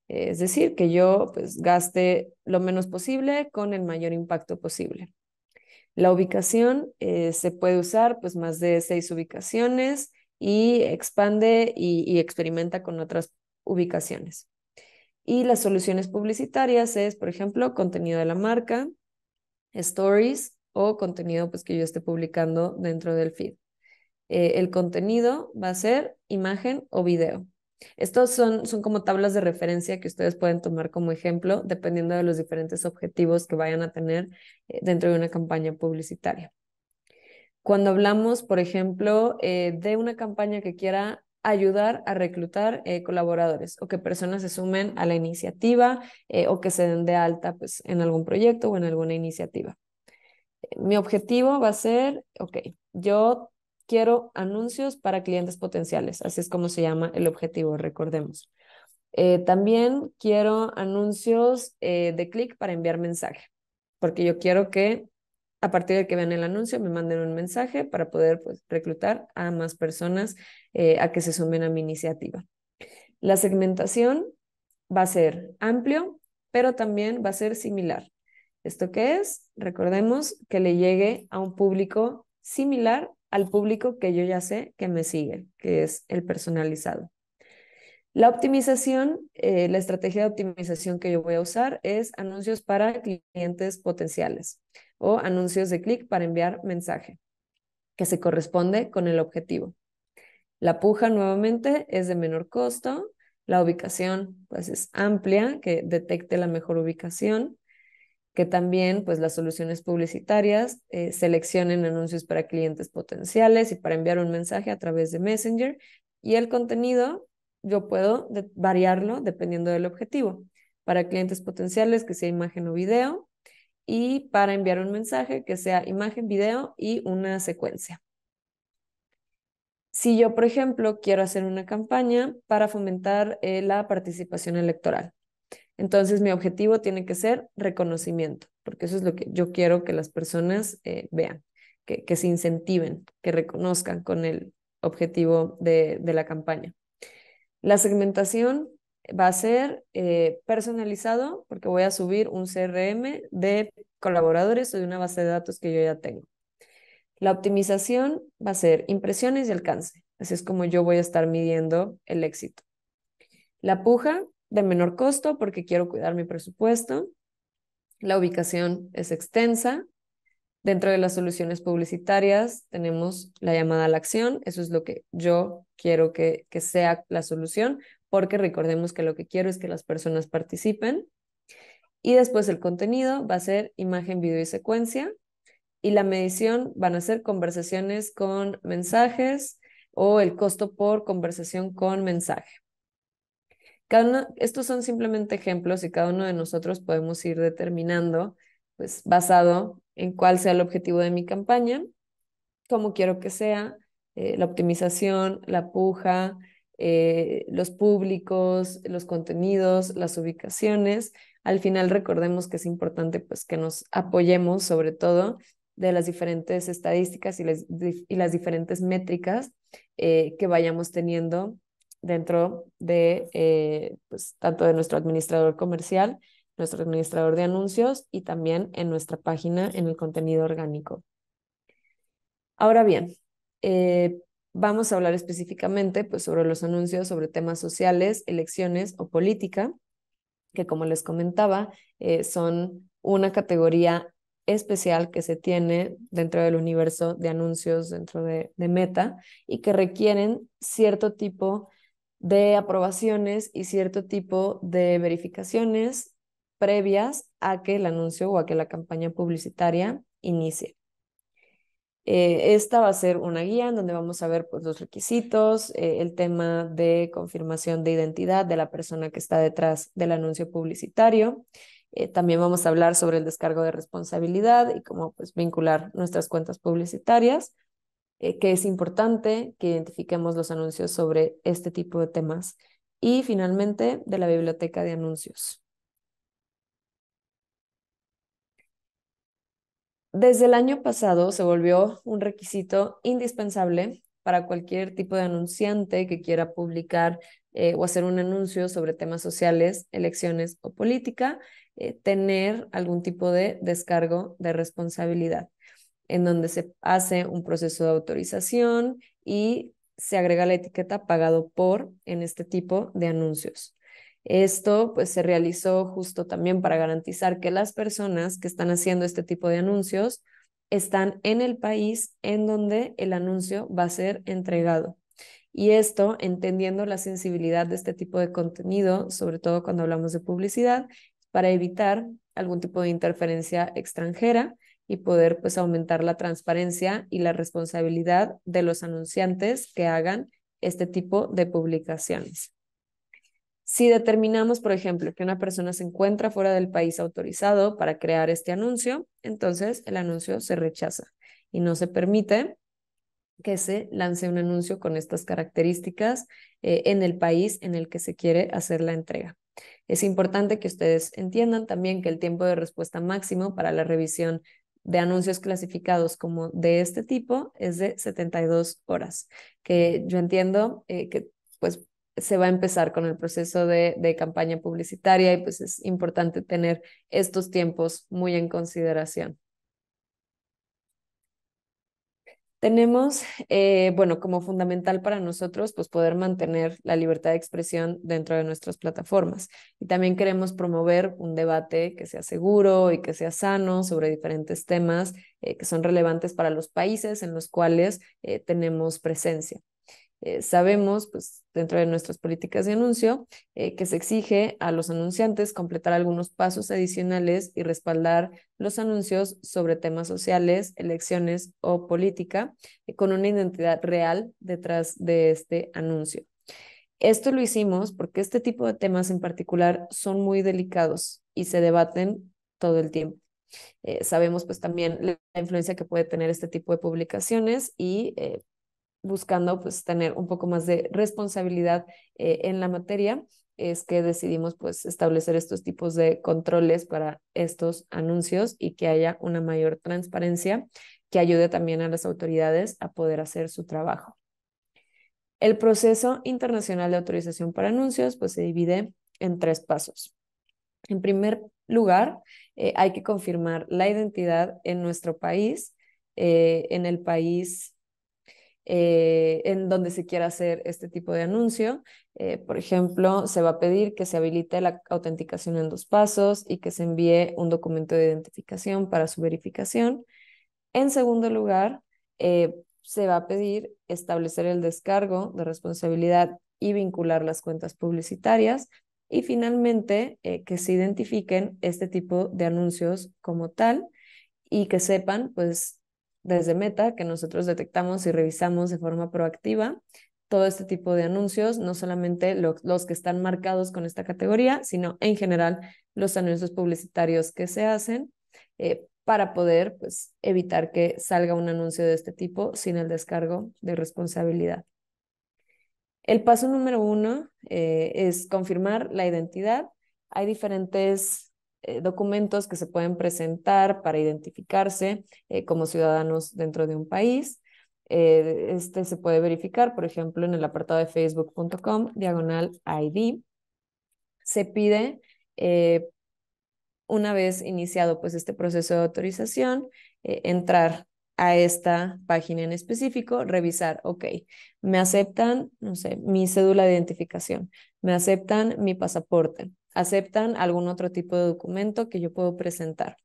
Es decir, que yo pues, gaste lo menos posible con el mayor impacto posible. La ubicación eh, se puede usar pues, más de seis ubicaciones y expande y, y experimenta con otras ubicaciones. Y las soluciones publicitarias es, por ejemplo, contenido de la marca, stories, o contenido pues, que yo esté publicando dentro del feed. Eh, el contenido va a ser imagen o video. Estos son, son como tablas de referencia que ustedes pueden tomar como ejemplo dependiendo de los diferentes objetivos que vayan a tener eh, dentro de una campaña publicitaria. Cuando hablamos, por ejemplo, eh, de una campaña que quiera ayudar a reclutar colaboradores o que personas se sumen a la iniciativa o que se den de alta pues, en algún proyecto o en alguna iniciativa mi objetivo va a ser, ok, yo quiero anuncios para clientes potenciales, así es como se llama el objetivo, recordemos. Eh, también quiero anuncios eh, de clic para enviar mensaje, porque yo quiero que a partir de que vean el anuncio me manden un mensaje para poder pues, reclutar a más personas eh, a que se sumen a mi iniciativa. La segmentación va a ser amplio, pero también va a ser similar. ¿Esto qué es? Recordemos que le llegue a un público similar al público que yo ya sé que me sigue, que es el personalizado. La optimización, eh, la estrategia de optimización que yo voy a usar es anuncios para clientes potenciales o anuncios de clic para enviar mensaje, que se corresponde con el objetivo. La puja nuevamente es de menor costo, la ubicación pues es amplia, que detecte la mejor ubicación que también pues las soluciones publicitarias eh, seleccionen anuncios para clientes potenciales y para enviar un mensaje a través de Messenger y el contenido yo puedo variarlo dependiendo del objetivo. Para clientes potenciales que sea imagen o video y para enviar un mensaje que sea imagen, video y una secuencia. Si yo, por ejemplo, quiero hacer una campaña para fomentar eh, la participación electoral, entonces, mi objetivo tiene que ser reconocimiento, porque eso es lo que yo quiero que las personas eh, vean, que, se incentiven, que reconozcan con el objetivo de, la campaña. La segmentación va a ser eh, personalizado porque voy a subir un CRM de colaboradores o de una base de datos que yo ya tengo. La optimización va a ser impresiones y alcance. Así es como yo voy a estar midiendo el éxito. La puja de menor costo porque quiero cuidar mi presupuesto. La ubicación es extensa. Dentro de las soluciones publicitarias tenemos la llamada a la acción. Eso es lo que yo quiero que, que sea la solución porque recordemos que lo que quiero es que las personas participen. Y después el contenido va a ser imagen, video y secuencia. Y la medición van a ser conversaciones con mensajes o el costo por conversación con mensaje estos son simplemente ejemplos y cada uno de nosotros podemos ir determinando, pues basado en cuál sea el objetivo de mi campaña, cómo quiero que sea, eh, la optimización, la puja, eh, los públicos, los contenidos, las ubicaciones. Al final recordemos que es importante pues que nos apoyemos sobre todo de las diferentes estadísticas y las, diferentes métricas eh, que vayamos teniendo dentro de eh, pues, tanto de nuestro administrador comercial, nuestro administrador de anuncios y también en nuestra página en el contenido orgánico. Ahora bien, eh, vamos a hablar específicamente pues, sobre los anuncios, sobre temas sociales, elecciones o política, que como les comentaba, eh, son una categoría especial que se tiene dentro del universo de anuncios, dentro de, de Meta, y que requieren cierto tipo de de aprobaciones y cierto tipo de verificaciones previas a que el anuncio o a que la campaña publicitaria inicie. Eh, esta va a ser una guía en donde vamos a ver pues, los requisitos, eh, el tema de confirmación de identidad de la persona que está detrás del anuncio publicitario. Eh, también vamos a hablar sobre el descargo de responsabilidad y cómo pues, vincular nuestras cuentas publicitarias. Eh, que es importante que identifiquemos los anuncios sobre este tipo de temas. Y finalmente, de la biblioteca de anuncios. Desde el año pasado se volvió un requisito indispensable para cualquier tipo de anunciante que quiera publicar eh, o hacer un anuncio sobre temas sociales, elecciones o política, eh, tener algún tipo de descargo de responsabilidad en donde se hace un proceso de autorización y se agrega la etiqueta pagado por en este tipo de anuncios. Esto pues se realizó justo también para garantizar que las personas que están haciendo este tipo de anuncios están en el país en donde el anuncio va a ser entregado. Y esto entendiendo la sensibilidad de este tipo de contenido, sobre todo cuando hablamos de publicidad, para evitar algún tipo de interferencia extranjera y poder pues aumentar la transparencia y la responsabilidad de los anunciantes que hagan este tipo de publicaciones. Si determinamos, por ejemplo, que una persona se encuentra fuera del país autorizado para crear este anuncio, entonces el anuncio se rechaza y no se permite que se lance un anuncio con estas características eh, en el país en el que se quiere hacer la entrega. Es importante que ustedes entiendan también que el tiempo de respuesta máximo para la revisión de anuncios clasificados como de este tipo es de 72 horas, que yo entiendo eh, que pues se va a empezar con el proceso de, de, campaña publicitaria y pues es importante tener estos tiempos muy en consideración. Tenemos, eh, bueno, como fundamental para nosotros, pues poder mantener la libertad de expresión dentro de nuestras plataformas. Y también queremos promover un debate que sea seguro y que sea sano sobre diferentes temas eh, que son relevantes para los países en los cuales eh, tenemos presencia. Eh, sabemos, pues dentro de nuestras políticas de anuncio, eh, que se exige a los anunciantes completar algunos pasos adicionales y respaldar los anuncios sobre temas sociales, elecciones o política eh, con una identidad real detrás de este anuncio. Esto lo hicimos porque este tipo de temas en particular son muy delicados y se debaten todo el tiempo. sabemos pues también la influencia que puede tener este tipo de publicaciones y buscando pues tener un poco más de responsabilidad eh, en la materia, es que decidimos pues establecer estos tipos de controles para estos anuncios y que haya una mayor transparencia que ayude también a las autoridades a poder hacer su trabajo. El proceso internacional de autorización para anuncios pues se divide en tres pasos. En primer lugar, eh, hay que confirmar la identidad en nuestro país, eh, en el país eh, en donde se quiera hacer este tipo de anuncio. Eh, por ejemplo, se va a pedir que se habilite la autenticación en dos pasos y que se envíe un documento de identificación para su verificación. En segundo lugar, eh, se va a pedir establecer el descargo de responsabilidad y vincular las cuentas publicitarias. Y finalmente, que se identifiquen este tipo de anuncios como tal y que sepan, pues, desde Meta, que nosotros detectamos y revisamos de forma proactiva todo este tipo de anuncios, no solamente los que están marcados con esta categoría, sino en general los anuncios publicitarios que se hacen eh, para poder pues, evitar que salga un anuncio de este tipo sin el descargo de responsabilidad. El paso número uno eh, es confirmar la identidad. Hay diferentes eh, documentos que se pueden presentar para identificarse eh, como ciudadanos dentro de un país. Eh, este se puede verificar, por ejemplo, en el apartado de facebook.com, diagonal ID. Se pide, una vez iniciado pues, este proceso de autorización, entrar a esta página en específico, revisar, ok, me aceptan, no sé, mi cédula de identificación, me aceptan mi pasaporte, aceptan algún otro tipo de documento que yo puedo presentar.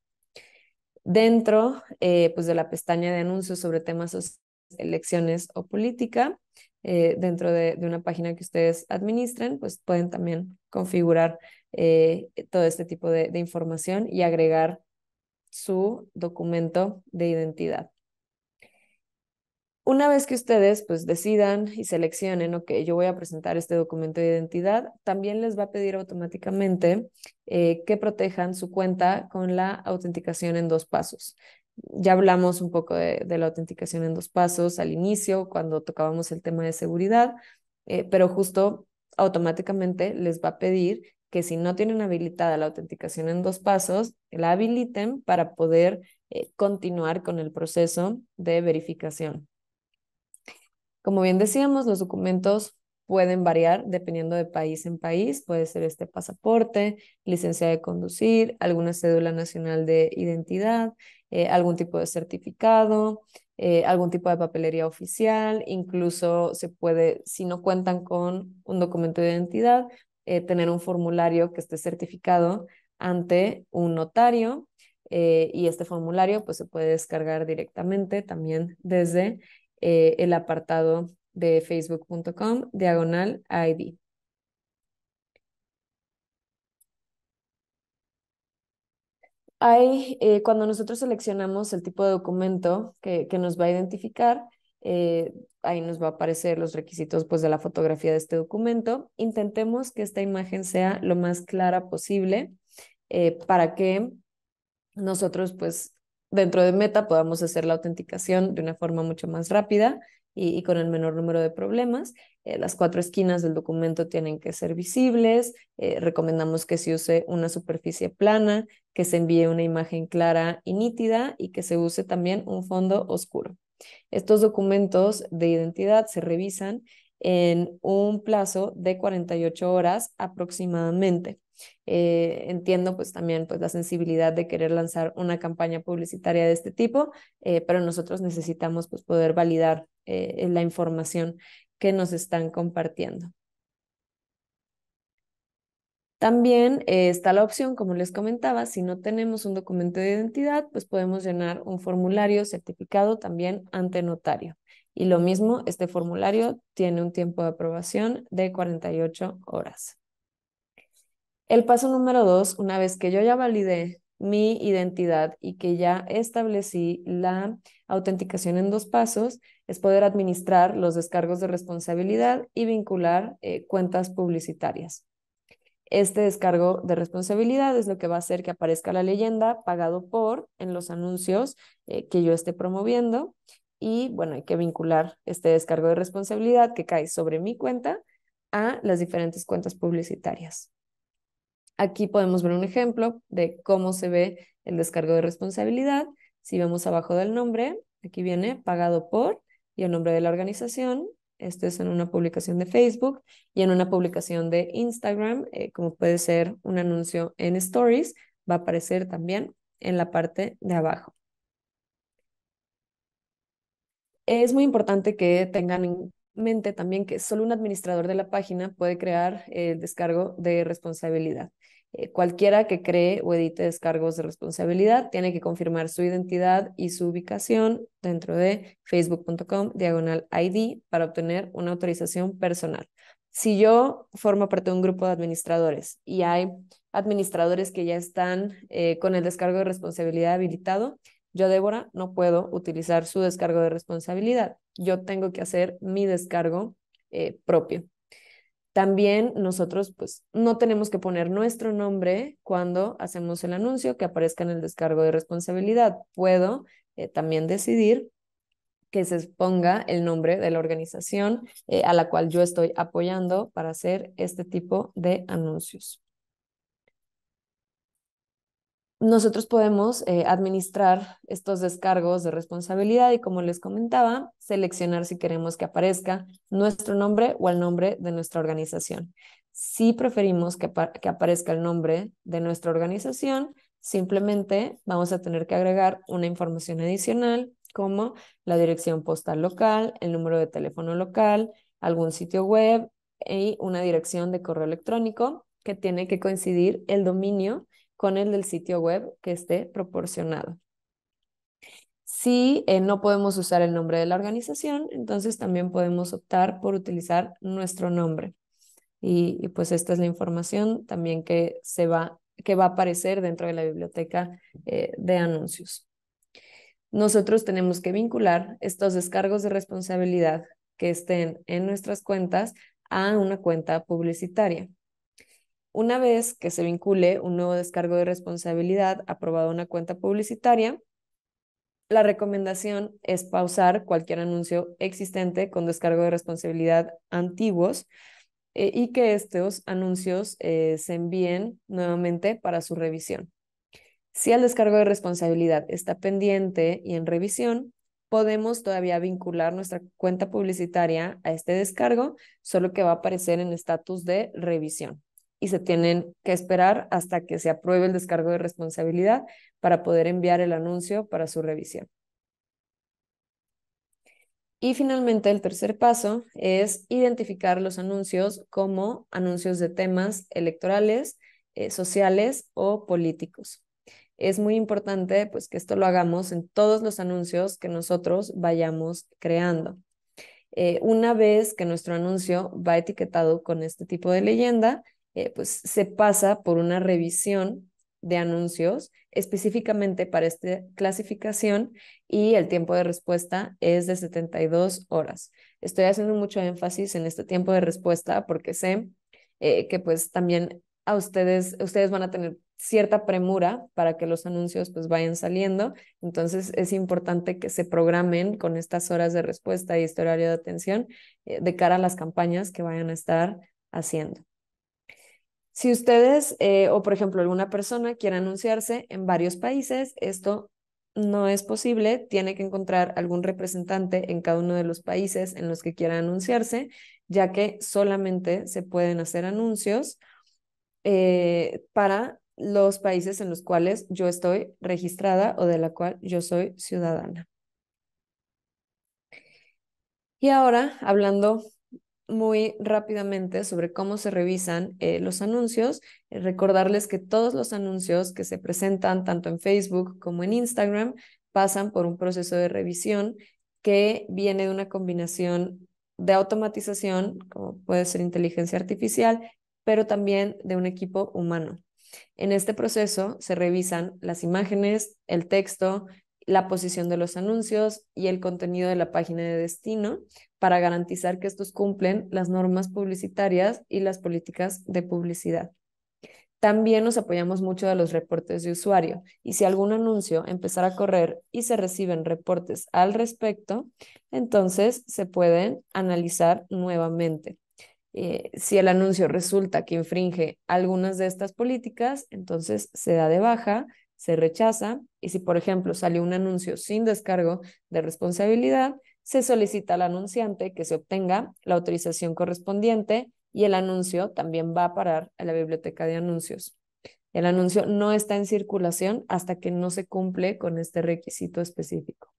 Dentro eh, pues de la pestaña de anuncios sobre temas elecciones o política, eh, dentro de, una página que ustedes administren, pues pueden también configurar eh, todo este tipo de información y agregar su documento de identidad. Una vez que ustedes pues decidan y seleccionen, ok, yo voy a presentar este documento de identidad, también les va a pedir automáticamente eh, que protejan su cuenta con la autenticación en dos pasos. Ya hablamos un poco de, la autenticación en dos pasos al inicio, cuando tocábamos el tema de seguridad, eh, pero justo automáticamente les va a pedir que si no tienen habilitada la autenticación en dos pasos, la habiliten para poder eh, continuar con el proceso de verificación. Como bien decíamos, los documentos pueden variar dependiendo de país en país. Puede ser este pasaporte, licencia de conducir, alguna cédula nacional de identidad, eh, algún tipo de certificado, eh, algún tipo de papelería oficial. Incluso se puede, si no cuentan con un documento de identidad, eh, tener un formulario que esté certificado ante un notario. y este formulario pues, se puede descargar directamente también desde eh, el apartado de facebook.com diagonal ID. ahí eh, cuando nosotros seleccionamos el tipo de documento que, nos va a identificar, eh, ahí nos va a aparecer los requisitos pues, de la fotografía de este documento. Intentemos que esta imagen sea lo más clara posible para que nosotros pues dentro de Meta podamos hacer la autenticación de una forma mucho más rápida y, con el menor número de problemas. Eh, las cuatro esquinas del documento tienen que ser visibles. Eh, recomendamos que se use una superficie plana, que se envíe una imagen clara y nítida y que se use también un fondo oscuro. Estos documentos de identidad se revisan en un plazo de 48 horas aproximadamente. Eh, entiendo pues también pues la sensibilidad de querer lanzar una campaña publicitaria de este tipo, eh, pero nosotros necesitamos pues poder validar eh, la información que nos están compartiendo. También está la opción, como les comentaba, si no tenemos un documento de identidad, pues podemos llenar un formulario certificado también ante notario. Y lo mismo, este formulario tiene un tiempo de aprobación de 48 horas. El paso número dos, una vez que yo ya validé mi identidad y que ya establecí la autenticación en dos pasos, es poder administrar los descargos de responsabilidad y vincular eh, cuentas publicitarias. Este descargo de responsabilidad es lo que va a hacer que aparezca la leyenda pagado por en los anuncios eh, que yo esté promoviendo. Y bueno, hay que vincular este descargo de responsabilidad que cae sobre mi cuenta a las diferentes cuentas publicitarias. Aquí podemos ver un ejemplo de cómo se ve el descargo de responsabilidad. Si vemos abajo del nombre, aquí viene pagado por y el nombre de la organización. Esto es en una publicación de Facebook y en una publicación de Instagram, eh, como puede ser un anuncio en Stories, va a aparecer también en la parte de abajo. Es muy importante que tengan en también que solo un administrador de la página puede crear el descargo de responsabilidad. Eh, cualquiera que cree o edite descargos de responsabilidad tiene que confirmar su identidad y su ubicación dentro de facebook.com diagonal ID para obtener una autorización personal. Si yo formo parte de un grupo de administradores y hay administradores que ya están eh, con el descargo de responsabilidad habilitado, yo, Débora, no puedo utilizar su descargo de responsabilidad. Yo tengo que hacer mi descargo eh, propio. También nosotros, pues, no tenemos que poner nuestro nombre cuando hacemos el anuncio que aparezca en el descargo de responsabilidad. Puedo eh, también decidir que se exponga el nombre de la organización eh, a la cual yo estoy apoyando para hacer este tipo de anuncios nosotros podemos eh, administrar estos descargos de responsabilidad y, como les comentaba, seleccionar si queremos que aparezca nuestro nombre o el nombre de nuestra organización. Si preferimos que, que aparezca el nombre de nuestra organización, simplemente vamos a tener que agregar una información adicional como la dirección postal local, el número de teléfono local, algún sitio web y una dirección de correo electrónico que tiene que coincidir el dominio con el del sitio web que esté proporcionado. Si eh, no podemos usar el nombre de la organización, entonces también podemos optar por utilizar nuestro nombre. Y, pues esta es la información también que, se va, que va a aparecer dentro de la biblioteca eh, de anuncios. Nosotros tenemos que vincular estos descargos de responsabilidad que estén en nuestras cuentas a una cuenta publicitaria. Una vez que se vincule un nuevo descargo de responsabilidad aprobado a una cuenta publicitaria, la recomendación es pausar cualquier anuncio existente con descargo de responsabilidad antiguos eh, y que estos anuncios eh, se envíen nuevamente para su revisión. Si el descargo de responsabilidad está pendiente y en revisión, podemos todavía vincular nuestra cuenta publicitaria a este descargo, solo que va a aparecer en estatus de revisión y se tienen que esperar hasta que se apruebe el descargo de responsabilidad para poder enviar el anuncio para su revisión. Y finalmente, el tercer paso es identificar los anuncios como anuncios de temas electorales, eh, sociales o políticos. Es muy importante pues, que esto lo hagamos en todos los anuncios que nosotros vayamos creando. Eh, una vez que nuestro anuncio va etiquetado con este tipo de leyenda, eh, pues se pasa por una revisión de anuncios específicamente para esta clasificación y el tiempo de respuesta es de 72 horas. Estoy haciendo mucho énfasis en este tiempo de respuesta porque sé eh, que pues también a ustedes, ustedes van a tener cierta premura para que los anuncios pues vayan saliendo. Entonces es importante que se programen con estas horas de respuesta y este horario de atención eh, de cara a las campañas que vayan a estar haciendo. Si ustedes eh, o, por ejemplo, alguna persona quiere anunciarse en varios países, esto no es posible. Tiene que encontrar algún representante en cada uno de los países en los que quiera anunciarse, ya que solamente se pueden hacer anuncios eh, para los países en los cuales yo estoy registrada o de la cual yo soy ciudadana. Y ahora, hablando muy rápidamente sobre cómo se revisan eh, los anuncios. Eh, recordarles que todos los anuncios que se presentan tanto en Facebook como en Instagram pasan por un proceso de revisión que viene de una combinación de automatización, como puede ser inteligencia artificial, pero también de un equipo humano. En este proceso se revisan las imágenes, el texto, la posición de los anuncios y el contenido de la página de destino para garantizar que estos cumplen las normas publicitarias y las políticas de publicidad. También nos apoyamos mucho de los reportes de usuario y si algún anuncio empezara a correr y se reciben reportes al respecto, entonces se pueden analizar nuevamente. Eh, si el anuncio resulta que infringe algunas de estas políticas, entonces se da de baja, se rechaza y si, por ejemplo, salió un anuncio sin descargo de responsabilidad, se solicita al anunciante que se obtenga la autorización correspondiente y el anuncio también va a parar a la biblioteca de anuncios. El anuncio no está en circulación hasta que no se cumple con este requisito específico.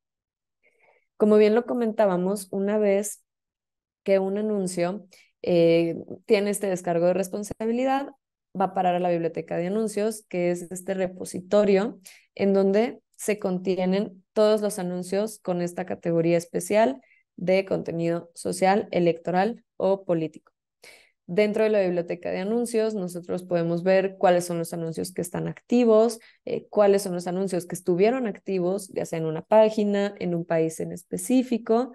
Como bien lo comentábamos, una vez que un anuncio eh, tiene este descargo de responsabilidad, va a parar a la biblioteca de anuncios, que es este repositorio en donde se contienen todos los anuncios con esta categoría especial de contenido social, electoral o político. Dentro de la biblioteca de anuncios, nosotros podemos ver cuáles son los anuncios que están activos, eh, cuáles son los anuncios que estuvieron activos, ya sea en una página, en un país en específico,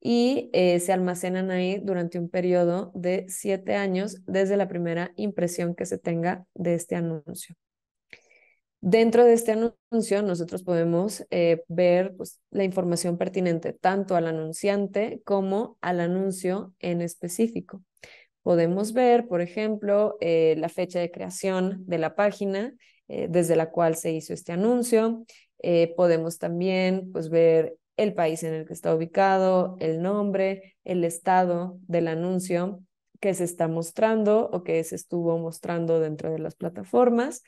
y eh, se almacenan ahí durante un periodo de siete años desde la primera impresión que se tenga de este anuncio. Dentro de este anuncio nosotros podemos eh, ver pues, la información pertinente tanto al anunciante como al anuncio en específico. Podemos ver, por ejemplo, eh, la fecha de creación de la página eh, desde la cual se hizo este anuncio. podemos también pues, ver el país en el que está ubicado, el nombre, el estado del anuncio que se está mostrando o que se estuvo mostrando dentro de las plataformas.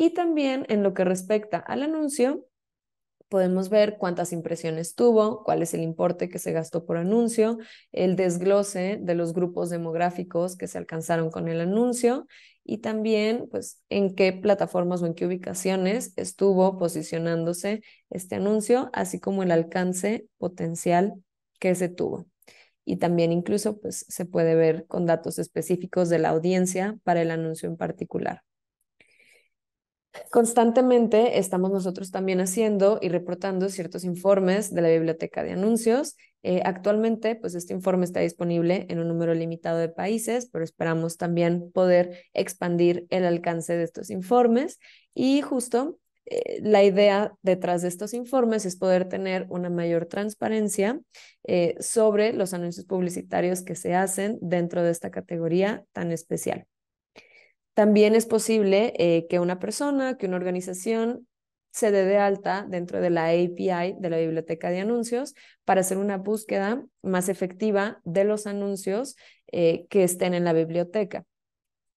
Y también en lo que respecta al anuncio, podemos ver cuántas impresiones tuvo, cuál es el importe que se gastó por anuncio, el desglose de los grupos demográficos que se alcanzaron con el anuncio y también pues en qué plataformas o en qué ubicaciones estuvo posicionándose este anuncio, así como el alcance potencial que se tuvo. Y también incluso pues se puede ver con datos específicos de la audiencia para el anuncio en particular. Constantemente estamos nosotros también haciendo y reportando ciertos informes de la Biblioteca de Anuncios. Eh, actualmente, pues este informe está disponible en un número limitado de países, pero esperamos también poder expandir el alcance de estos informes. Y justo eh, la idea detrás de estos informes es poder tener una mayor transparencia eh, sobre los anuncios publicitarios que se hacen dentro de esta categoría tan especial. También es posible eh, que una persona, que una organización se dé de alta dentro de la API de la biblioteca de anuncios para hacer una búsqueda más efectiva de los anuncios eh, que estén en la biblioteca.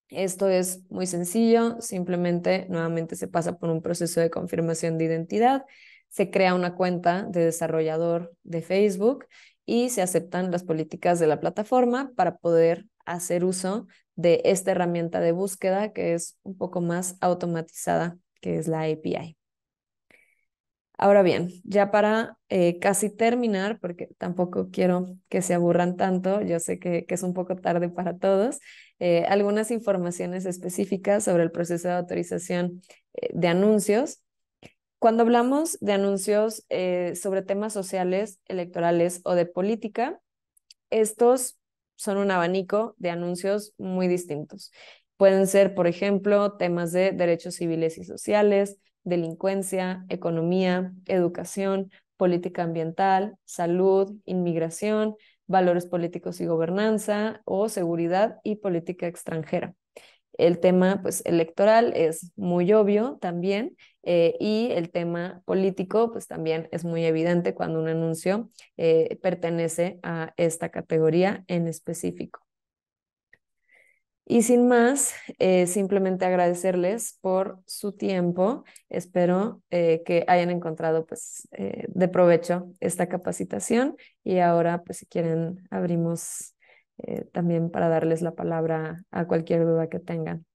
Esto es muy sencillo, simplemente nuevamente se pasa por un proceso de confirmación de identidad, se crea una cuenta de desarrollador de Facebook y se aceptan las políticas de la plataforma para poder hacer uso de esta herramienta de búsqueda que es un poco más automatizada, que es la API. Ahora bien, ya para eh, casi terminar, porque tampoco quiero que se aburran tanto, yo sé que, es un poco tarde para todos, eh, algunas informaciones específicas sobre el proceso de autorización eh, de anuncios. Cuando hablamos de anuncios sobre temas sociales, electorales o de política, estos son un abanico de anuncios muy distintos. Pueden ser, por ejemplo, temas de derechos civiles y sociales, delincuencia, economía, educación, política ambiental, salud, inmigración, valores políticos y gobernanza o seguridad y política extranjera. El tema pues, electoral es muy obvio también eh, y el tema político, pues también es muy evidente cuando un anuncio eh, pertenece a esta categoría en específico. Y sin más, eh, simplemente agradecerles por su tiempo. Espero que hayan encontrado pues, de provecho esta capacitación y ahora, pues si quieren, abrimos también para darles la palabra a cualquier duda que tengan.